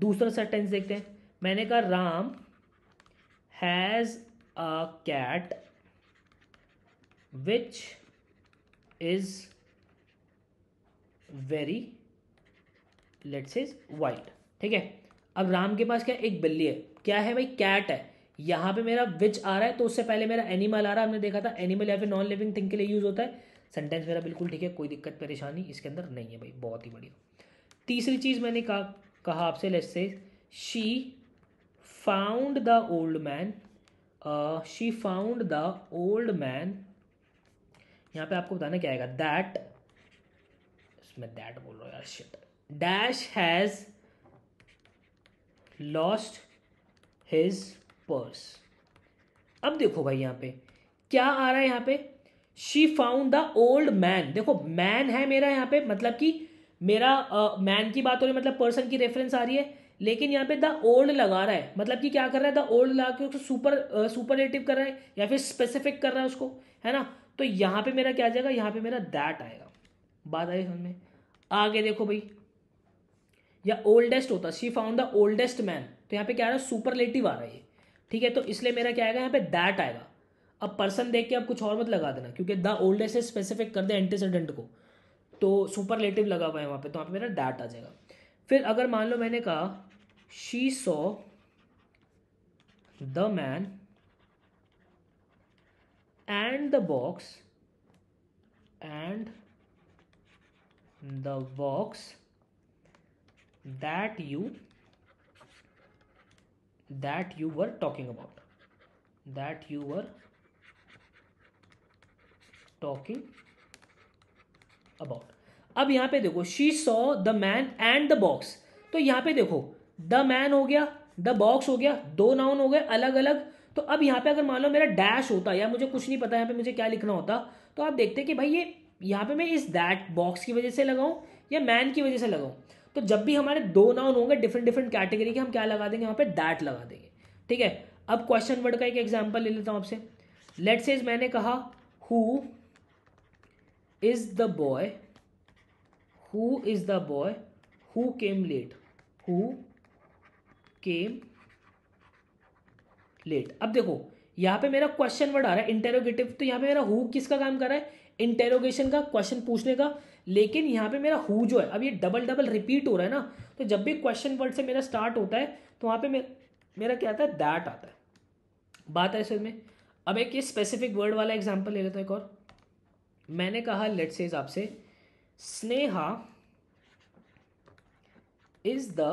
दूसरा सेंटेंस देखते हैं मैंने कहा Ram has a cat which is very let's is wild ठीक है अब राम के पास क्या एक बिल्ली है क्या है भाई कैट है यहाँ पे मेरा विच आ रहा है तो उससे पहले मेरा एनिमल आ रहा है हमने देखा था एनिमल या फिर नॉन लिविंग थिंग के लिए यूज़ होता है सेंटेंस मेरा बिल्कुल ठीक है कोई दिक्कत परेशानी इसके अंदर नहीं है भाई बहुत ही बढ़िया तीसरी चीज़ मैंने कहा कहा आपसे let's say she found the old man she found the old man यहाँ पे आपको बताना क्या आएगा दैट इसमें दैट बोल रहा हूँ यार she dash has lost his purse अब देखो भाई यहाँ पे क्या आ रहा है यहाँ पे she found the old man देखो मैन है मेरा यहाँ पे मतलब कि मेरा मैन uh, की बात हो रही है मतलब पर्सन की रेफरेंस आ रही है लेकिन यहाँ पे द ओल्ड लगा रहा है मतलब कि क्या कर रहा है द ओल्ड लगा के उसको सुपर सुपरलेटिव कर रहा है या फिर स्पेसिफिक कर रहा है उसको है ना तो यहां पे मेरा क्या आ जाएगा यहाँ पे मेरा दैट आएगा बात आई समझ में आगे देखो भाई या ओल्डेस्ट होता she found the oldest man तो यहाँ पे क्या आ रहा है सुपरलेटिव आ रहा है ठीक है तो इसलिए मेरा क्या आएगा यहाँ पे दैट आएगा अब पर्सन देख के आप कुछ और मत लगा देना क्योंकि द ओल्डेस्ट से स्पेसिफिक कर दे एंटीसीडेंट को तो सुपरलेटिव लगा हुआ है वहाँ पे तो वहाँ पे मेरा डैट आ जाएगा फिर अगर मान लो मैंने कहा she saw the man and the box and the box that you that you were talking about that you were talking about अब यहां पे देखो she saw the man and the box तो यहां पे देखो द मैन हो गया द बॉक्स हो गया दो नाउन हो गए अलग अलग तो अब यहां पे अगर मान लो मेरा डैश होता या मुझे कुछ नहीं पता यहां पे मुझे क्या लिखना होता तो आप देखते कि भाई ये यहां पे मैं इस दैट बॉक्स की वजह से लगाऊं या मैन की वजह से लगाऊं तो जब भी हमारे दो नाउन होंगे डिफरेंट डिफरेंट कैटेगरी के हम क्या लगा देंगे यहाँ पे दैट लगा देंगे ठीक है अब क्वेश्चन वर्ड का एक एग्जाम्पल ले लेता हूँ आपसे लेट सेज मैंने कहा who is the boy who is the boy who came late who came late अब देखो यहाँ पे मेरा क्वेश्चन वर्ड आ रहा है इंटेरोगेटिव तो यहाँ पे मेरा हु किसका काम कर रहा है इंटेरोगेशन का क्वेश्चन पूछने का लेकिन यहाँ पे मेरा हु जो है अब ये डबल डबल रिपीट हो रहा है ना तो जब भी क्वेश्चन वर्ड से मेरा स्टार्ट होता है तो वहाँ पे मेरा क्या आता है दैट आता है बात है में अब एक ये स्पेसिफिक वर्ड वाला एग्जाम्पल ले लेता हूँ एक और मैंने कहा लेट्स सेज आपसे Sneha is the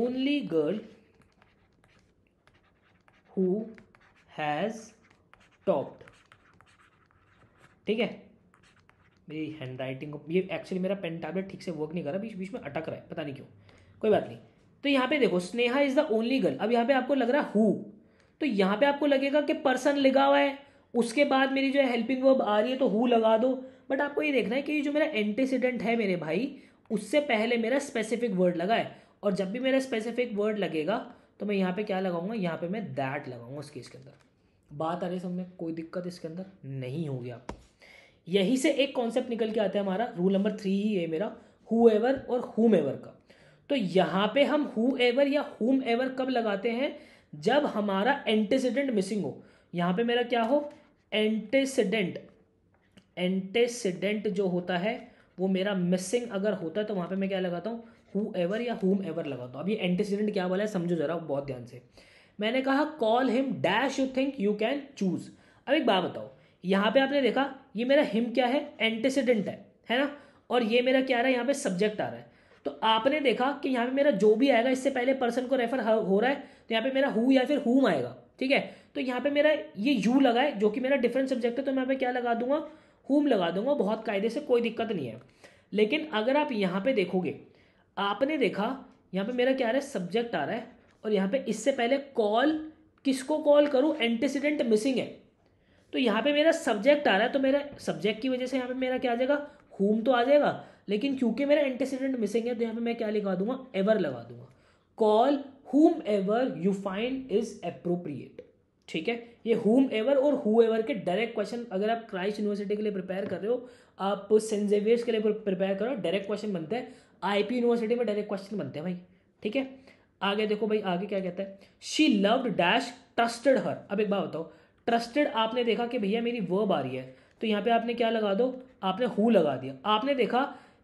only girl who has topped ठीक है मेरी हैंड राइटिंग ये एक्चुअली मेरा पेन टैबलेट ठीक से वर्क नहीं कर रहा बीच बीच में अटक रहा है पता नहीं क्यों कोई बात नहीं तो यहाँ पे देखो Sneha is the only girl अब यहाँ पे आपको लग रहा है हु तो यहाँ पे आपको लगेगा कि पर्सन लगा हुआ है उसके बाद मेरी जो है हेल्पिंग वर्ब आ रही है तो हु लगा दो बट आपको ये देखना है कि जो मेरा एंटीसीडेंट है मेरे भाई उससे पहले मेरा स्पेसिफिक वर्ड लगा है और जब भी मेरा स्पेसिफिक वर्ड लगेगा तो मैं यहाँ पे क्या लगाऊंगा यहाँ पे मैं दैट लगाऊंगा उस केस के अंदर बात आ रही है समझ में कोई दिक्कत इसके अंदर नहीं होगी आपको यही से एक कॉन्सेप्ट निकल के आता है हमारा रूल नंबर थ्री ही है मेरा हु एवर और हुम एवर का तो यहाँ पे हम हु एवर या हुम एवर कब लगाते हैं जब हमारा एंटीसीडेंट मिसिंग हो यहाँ पे मेरा क्या हो एंटेसिडेंट एंटेसिडेंट जो होता है वो मेरा मिसिंग अगर होता है तो वहाँ पे मैं क्या लगाता हूँ हु एवर या हुम एवर लगाता हूँ अब ये एंटीसीडेंट क्या बोला है समझो जरा बहुत ध्यान से मैंने कहा call him dash you think you can choose अब एक बात बताओ यहाँ पे आपने देखा ये मेरा हिम क्या है एंटीसीडेंट है है ना और ये मेरा क्या आ रहा है यहाँ पे सब्जेक्ट आ रहा है तो आपने देखा कि यहाँ पे मेरा जो भी आएगा इससे पहले पर्सन को रेफर हो रहा है तो यहाँ पे मेरा हु या फिर हुम आएगा ठीक है तो यहाँ पे मेरा ये यू लगा है जो कि मेरा डिफरेंट सब्जेक्ट है तो मैं यहाँ पे क्या लगा दूंगा हुम लगा दूंगा बहुत कायदे से कोई दिक्कत नहीं है लेकिन अगर आप यहाँ पे देखोगे आपने देखा यहाँ पे मेरा क्या आ रहा है सब्जेक्ट आ रहा है और यहाँ पे इससे पहले कॉल किसको कॉल करूँ एंटीसीडेंट मिसिंग है तो यहाँ पे मेरा सब्जेक्ट आ रहा है तो मेरा सब्जेक्ट की वजह से यहाँ पे मेरा क्या आ जाएगा हुम तो आ जाएगा लेकिन क्योंकि मेरा एंटीसीडेंट मिसिंग है तो यहाँ पे मैं क्या लिखा दूंगा एवर लगा दूंगा call whomever you find is appropriate ठीक है ये हुम एवर और हु एवर के डायरेक्ट क्वेश्चन अगर आप क्राइस्ट यूनिवर्सिटी के लिए प्रिपेयर कर रहे हो आप सेंट जेवियर्स के लिए प्रिपेयर करो डायरेक्ट क्वेश्चन बनते हैं आईपी यूनिवर्सिटी में डायरेक्ट क्वेश्चन बनते हैं भाई ठीक है आगे देखो भाई आगे क्या कहता है she loved dash trusted her अब एक बात बताओ ट्रस्टेड आपने देखा कि भैया मेरी वर्ब आ रही है तो यहाँ पे आपने क्या लगा दो आपने हु लगा दिया आपने देखा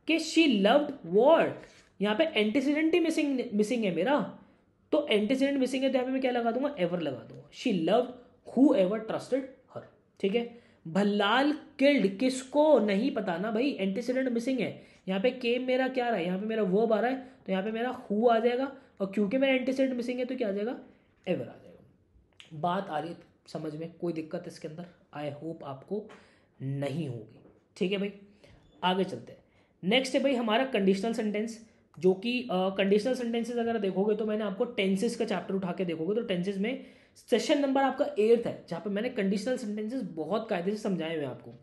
कि शी लव्ड वॉट यहाँ पे एंटीसीडेंट ही मिसिंग मिसिंग है मेरा तो एंटीसीडेंट मिसिंग है तो यहाँ पे मैं क्या लगा दूंगा एवर लगा दूंगा she loved whoever trusted her ठीक है भल्लाल किल्ड किसको नहीं पता ना भाई एंटीसीडेंट मिसिंग है यहाँ पे केम मेरा क्या रहा है यहाँ पे मेरा वर्ब आ रहा है तो यहाँ पे मेरा हु आ जाएगा और क्योंकि मेरा एंटीसीडेंट मिसिंग है तो क्या आ जाएगा एवर आ जाएगा बात आ रही है समझ में कोई दिक्कत इसके अंदर आई होप आपको नहीं होगी ठीक है भाई आगे चलते हैं नेक्स्ट है भाई हमारा कंडीशनल सेंटेंस जो कि कंडीशनल सेंटेंसेज अगर देखोगे तो मैंने आपको टेंसेज का चैप्टर उठा के देखोगे तो टेंसेज में सेशन नंबर आपका एट्थ है जहाँ पे मैंने कंडीशनल सेंटेंसेज बहुत कायदे से समझाए हुए हैं आपको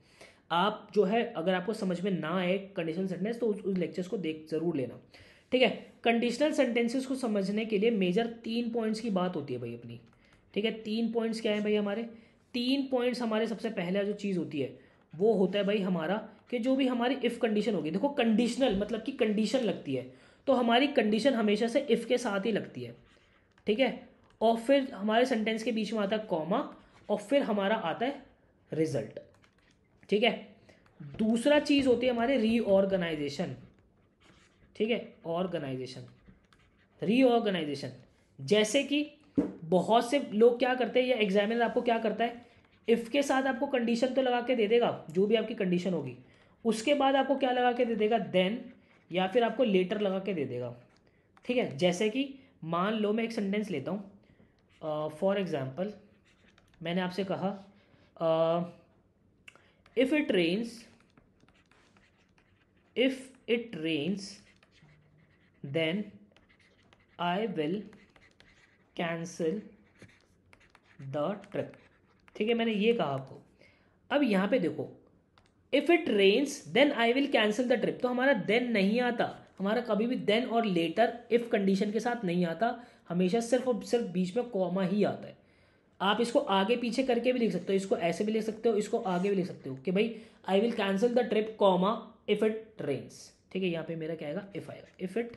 आप जो है अगर आपको समझ में ना आए कंडीशनल सेंटेंस तो उस, उस लेक्चर्स को देख जरूर लेना ठीक है कंडीशनल सेंटेंसेस को समझने के लिए मेजर तीन पॉइंट्स की बात होती है भाई अपनी ठीक है तीन पॉइंट्स क्या है भाई हमारे तीन पॉइंट्स हमारे सबसे पहला जो चीज़ होती है वो होता है भाई हमारा कि जो भी हमारी इफ़ कंडीशन होगी देखो कंडीशनल मतलब कि कंडीशन लगती है तो हमारी कंडीशन हमेशा से इफ़ के साथ ही लगती है ठीक है और फिर हमारे सेंटेंस के बीच में आता है कॉमा और फिर हमारा आता है रिजल्ट ठीक है दूसरा चीज़ होती है हमारे रीऑर्गेनाइजेशन ठीक है ऑर्गेनाइजेशन रीऑर्गेनाइजेशन जैसे कि बहुत से लोग क्या करते हैं या एग्जामिनर आपको क्या करता है इफ़ के साथ आपको कंडीशन तो लगा के दे देगा जो भी आपकी कंडीशन होगी उसके बाद आपको क्या लगा के दे देगा देन या फिर आपको लेटर लगा के दे देगा ठीक है जैसे कि मान लो मैं एक सेंटेंस लेता हूँ फॉर एग्ज़ाम्पल मैंने आपसे कहा if it rains if it rains then I will cancel the trip ठीक है मैंने ये कहा आपको अब यहाँ पे देखो if it rains then I will cancel the trip तो हमारा देन नहीं आता हमारा कभी भी देन और लेटर इफ़ कंडीशन के साथ नहीं आता हमेशा सिर्फ और सिर्फ बीच में कॉमा ही आता है आप इसको आगे पीछे करके भी लिख सकते हो इसको ऐसे भी लिख सकते हो इसको आगे भी लिख सकते हो कि भाई I will cancel the trip comma if it rains ठीक है यहाँ पे मेरा क्या आएगा इफ़ आएगा इफ़ इट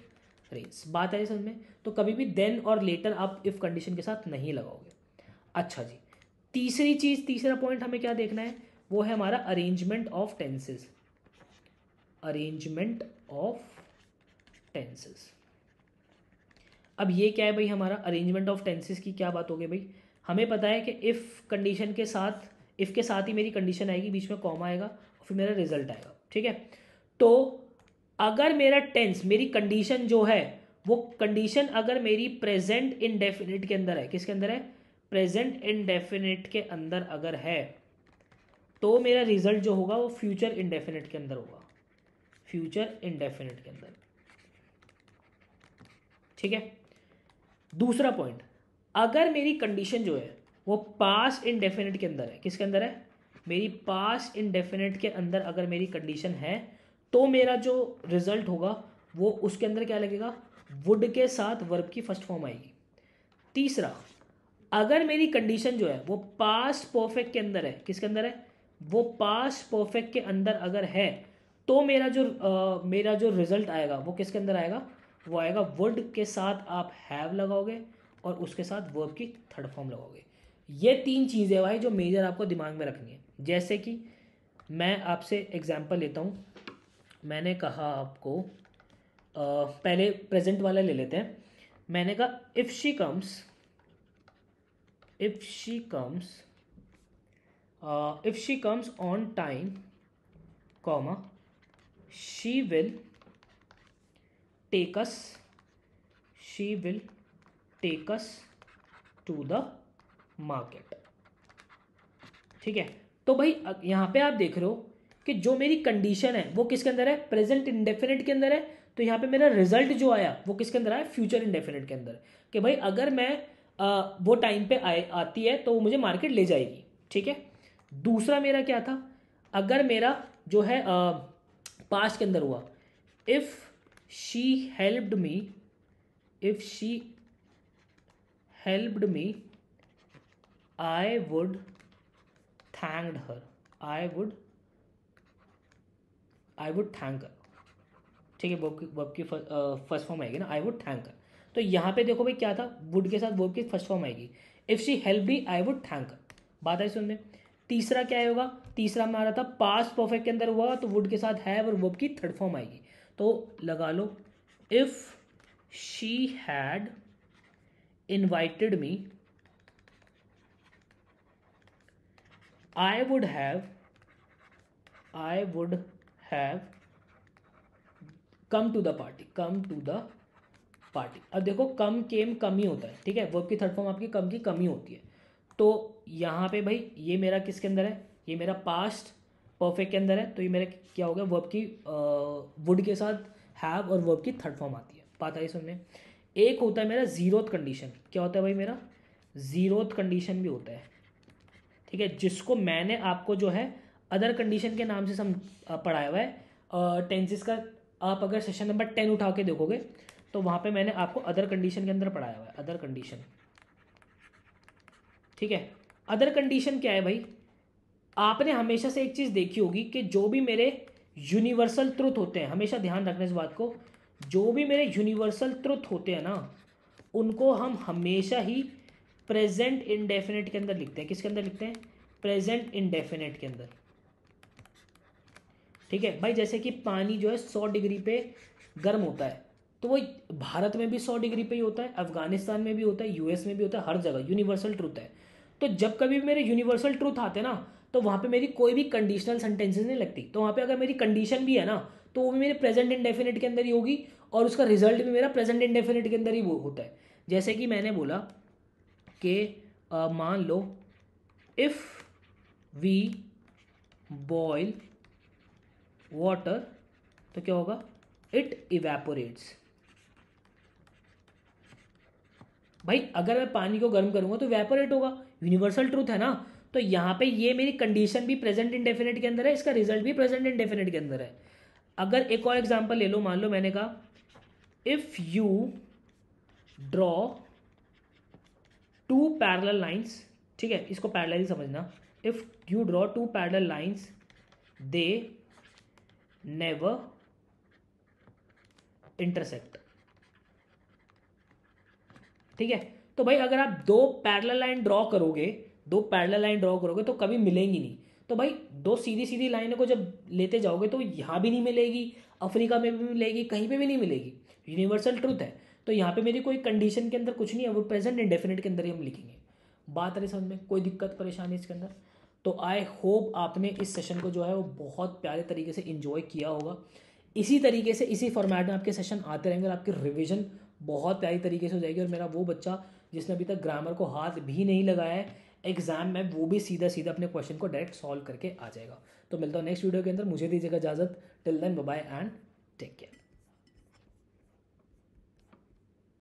फ्रेज बात आई समझ में तो कभी भी देन और लेटर आप इफ़ कंडीशन के साथ नहीं लगाओगे अच्छा जी तीसरी चीज़ तीसरा पॉइंट हमें क्या देखना है वो है हमारा arrangement of tenses arrangement of tenses अब ये क्या है भाई हमारा अरेंजमेंट ऑफ टेंसेस की क्या बात होगी भाई हमें पता है कि इफ़ कंडीशन के साथ इफ़ के साथ ही मेरी कंडीशन आएगी बीच में कॉमा आएगा और फिर मेरा रिजल्ट आएगा ठीक है तो अगर मेरा टेंस मेरी कंडीशन जो है वो कंडीशन अगर मेरी प्रेजेंट इनडेफिनेट के अंदर है किसके अंदर है प्रेजेंट इनडेफिनेट के अंदर अगर है तो मेरा रिजल्ट जो होगा वो फ्यूचर इनडेफिनेट के अंदर होगा फ्यूचर इनडेफिनेट के अंदर ठीक है दूसरा पॉइंट अगर मेरी कंडीशन जो है वो पास इनडेफिनेट के अंदर है किसके अंदर है मेरी पास इनडेफिनेट के अंदर अगर मेरी कंडीशन है तो मेरा जो रिज़ल्ट होगा वो उसके अंदर क्या लगेगा वुड के साथ वर्ब की फर्स्ट फॉर्म आएगी तीसरा अगर मेरी कंडीशन जो है वो पास परफेक्ट के अंदर है किसके अंदर है वो पास परफेक्ट के अंदर अगर है तो मेरा जो आ, मेरा जो रिज़ल्ट आएगा वो किसके अंदर आएगा वो आएगा वुड के साथ आप हैव लगाओगे और उसके साथ वर्ब की थर्ड फॉर्म लगाओगे ये तीन चीज़ें भाई जो मेजर आपको दिमाग में रखनी है जैसे कि मैं आपसे एग्जाम्पल लेता हूँ मैंने कहा आपको आ, पहले प्रेजेंट वाला ले लेते हैं मैंने कहा if she comes if she comes if she comes on time comma she will takes she will takes to the market ठीक है तो भाई यहाँ पे आप देख रहे हो कि जो मेरी कंडीशन है वो किसके अंदर है प्रेजेंट इंडेफिनेट के अंदर है तो यहाँ पे मेरा रिजल्ट जो आया वो किसके अंदर आया फ्यूचर इंडेफिनेट के अंदर कि भाई अगर मैं आ, वो टाइम पे आए आती है तो वो मुझे मार्केट ले जाएगी ठीक है दूसरा मेरा क्या था अगर मेरा जो है पास्ट के अंदर हुआ if she helped me if she helped me I would thanked her I would I would thank कर ठीक है वर्ब की फर्स्ट फॉर्म uh, आएगी ना आई वुड थैंक कर तो यहाँ पे देखो भाई क्या था वुड के साथ वर्ब की फर्स्ट फॉर्म आएगी इफ़ शी हेल्प भी आई वुड थैंक कर बात आई सुन में तीसरा क्या होगा तीसरा हमारा था पास्ट परफेक्ट के अंदर हुआ तो वुड के साथ हैव और वर्ब की थर्ड फॉर्म आएगी तो लगा लो if she had invited me I would have I would have come to the party come to the party अब देखो कम केम कम ही होता है ठीक है वर्ब की थर्ड फॉर्म आपकी कम की कमी होती है तो यहाँ पे भाई ये मेरा किसके अंदर है ये मेरा पास्ट परफेक्ट के अंदर है तो ये मेरा क्या हो गया वर्ब की वुड के साथ हैव और वर्ब की थर्ड फॉर्म आती है बात आई सुनने एक होता है मेरा जीरोथ कंडीशन क्या होता है भाई मेरा जीरोथ कंडीशन भी होता है ठीक है जिसको मैंने आपको जो है अदर कंडीशन के नाम से सम पढ़ाया हुआ है टेंसिस का आप अगर सेशन नंबर टेन उठा के देखोगे तो वहाँ पे मैंने आपको अदर कंडीशन के अंदर पढ़ाया हुआ है अदर कंडीशन ठीक है अदर कंडीशन क्या है भाई आपने हमेशा से एक चीज़ देखी होगी कि जो भी मेरे यूनिवर्सल ट्रुथ होते हैं हमेशा ध्यान रखना इस बात को जो भी मेरे यूनिवर्सल ट्रुथ होते हैं ना उनको हम हमेशा ही प्रेजेंट इनडेफिनेट के अंदर लिखते हैं किसके अंदर लिखते हैं प्रेजेंट इनडेफिनेट के अंदर ठीक है भाई जैसे कि पानी जो है सौ डिग्री पे गर्म होता है तो वो भारत में भी सौ डिग्री पे ही होता है अफगानिस्तान में भी होता है यूएस में भी होता है हर जगह यूनिवर्सल ट्रूथ है तो जब कभी मेरे यूनिवर्सल ट्रूथ आते ना तो वहाँ पे मेरी कोई भी कंडीशनल सेंटेंसेज नहीं लगती तो वहाँ पे अगर मेरी कंडीशन भी है ना तो वो भी मेरे प्रेजेंट इंडेफिनिट के अंदर ही होगी और उसका रिजल्ट भी मेरा प्रेजेंट इंडेफिनिट के अंदर ही वो होता है जैसे कि मैंने बोला कि मान लो इफ़ वी बॉयल वाटर तो क्या होगा इट इवेपोरेट्स भाई अगर मैं पानी को गर्म करूंगा तो वेपोरेट होगा यूनिवर्सल ट्रूथ है ना तो यहां पे ये मेरी कंडीशन भी प्रेजेंट इंडेफिनेट के अंदर है इसका रिजल्ट भी प्रेजेंट इंडेफिनेट के अंदर है अगर एक और एग्जाम्पल ले लो मान लो मैंने कहा if you draw two parallel lines ठीक है इसको पैरल ही समझना if you draw two parallel lines they never intersect ठीक है तो भाई अगर आप दो पैरल लाइन ड्रॉ करोगे दो पैरल लाइन ड्रॉ करोगे तो कभी मिलेंगी नहीं तो भाई दो सीधी सीधी लाइनों को जब लेते जाओगे तो यहाँ भी नहीं मिलेगी अफ्रीका में भी मिलेगी कहीं पे भी नहीं मिलेगी यूनिवर्सल ट्रूथ है तो यहाँ पे मेरी कोई कंडीशन के अंदर कुछ नहीं है वो प्रेजेंट इंडेफिनेट के अंदर ही हम लिखेंगे बात अरे समझ में कोई दिक्कत परेशानी इसके अंदर तो आई होप आपने इस सेशन को जो है वो बहुत प्यारे तरीके से इन्जॉय किया होगा इसी तरीके से इसी फॉर्मेट में आपके सेशन आते रहेंगे और आपकी रिविज़न बहुत प्यारी तरीके से हो जाएगी और मेरा वो बच्चा जिसने अभी तक ग्रामर को हाथ भी नहीं लगाया है एग्ज़ाम में वो भी सीधा सीधा अपने क्वेश्चन को डायरेक्ट सॉल्व करके आ जाएगा तो मिलता हूँ नेक्स्ट वीडियो के अंदर मुझे दीजिएगा इजाज़त till then bye and take care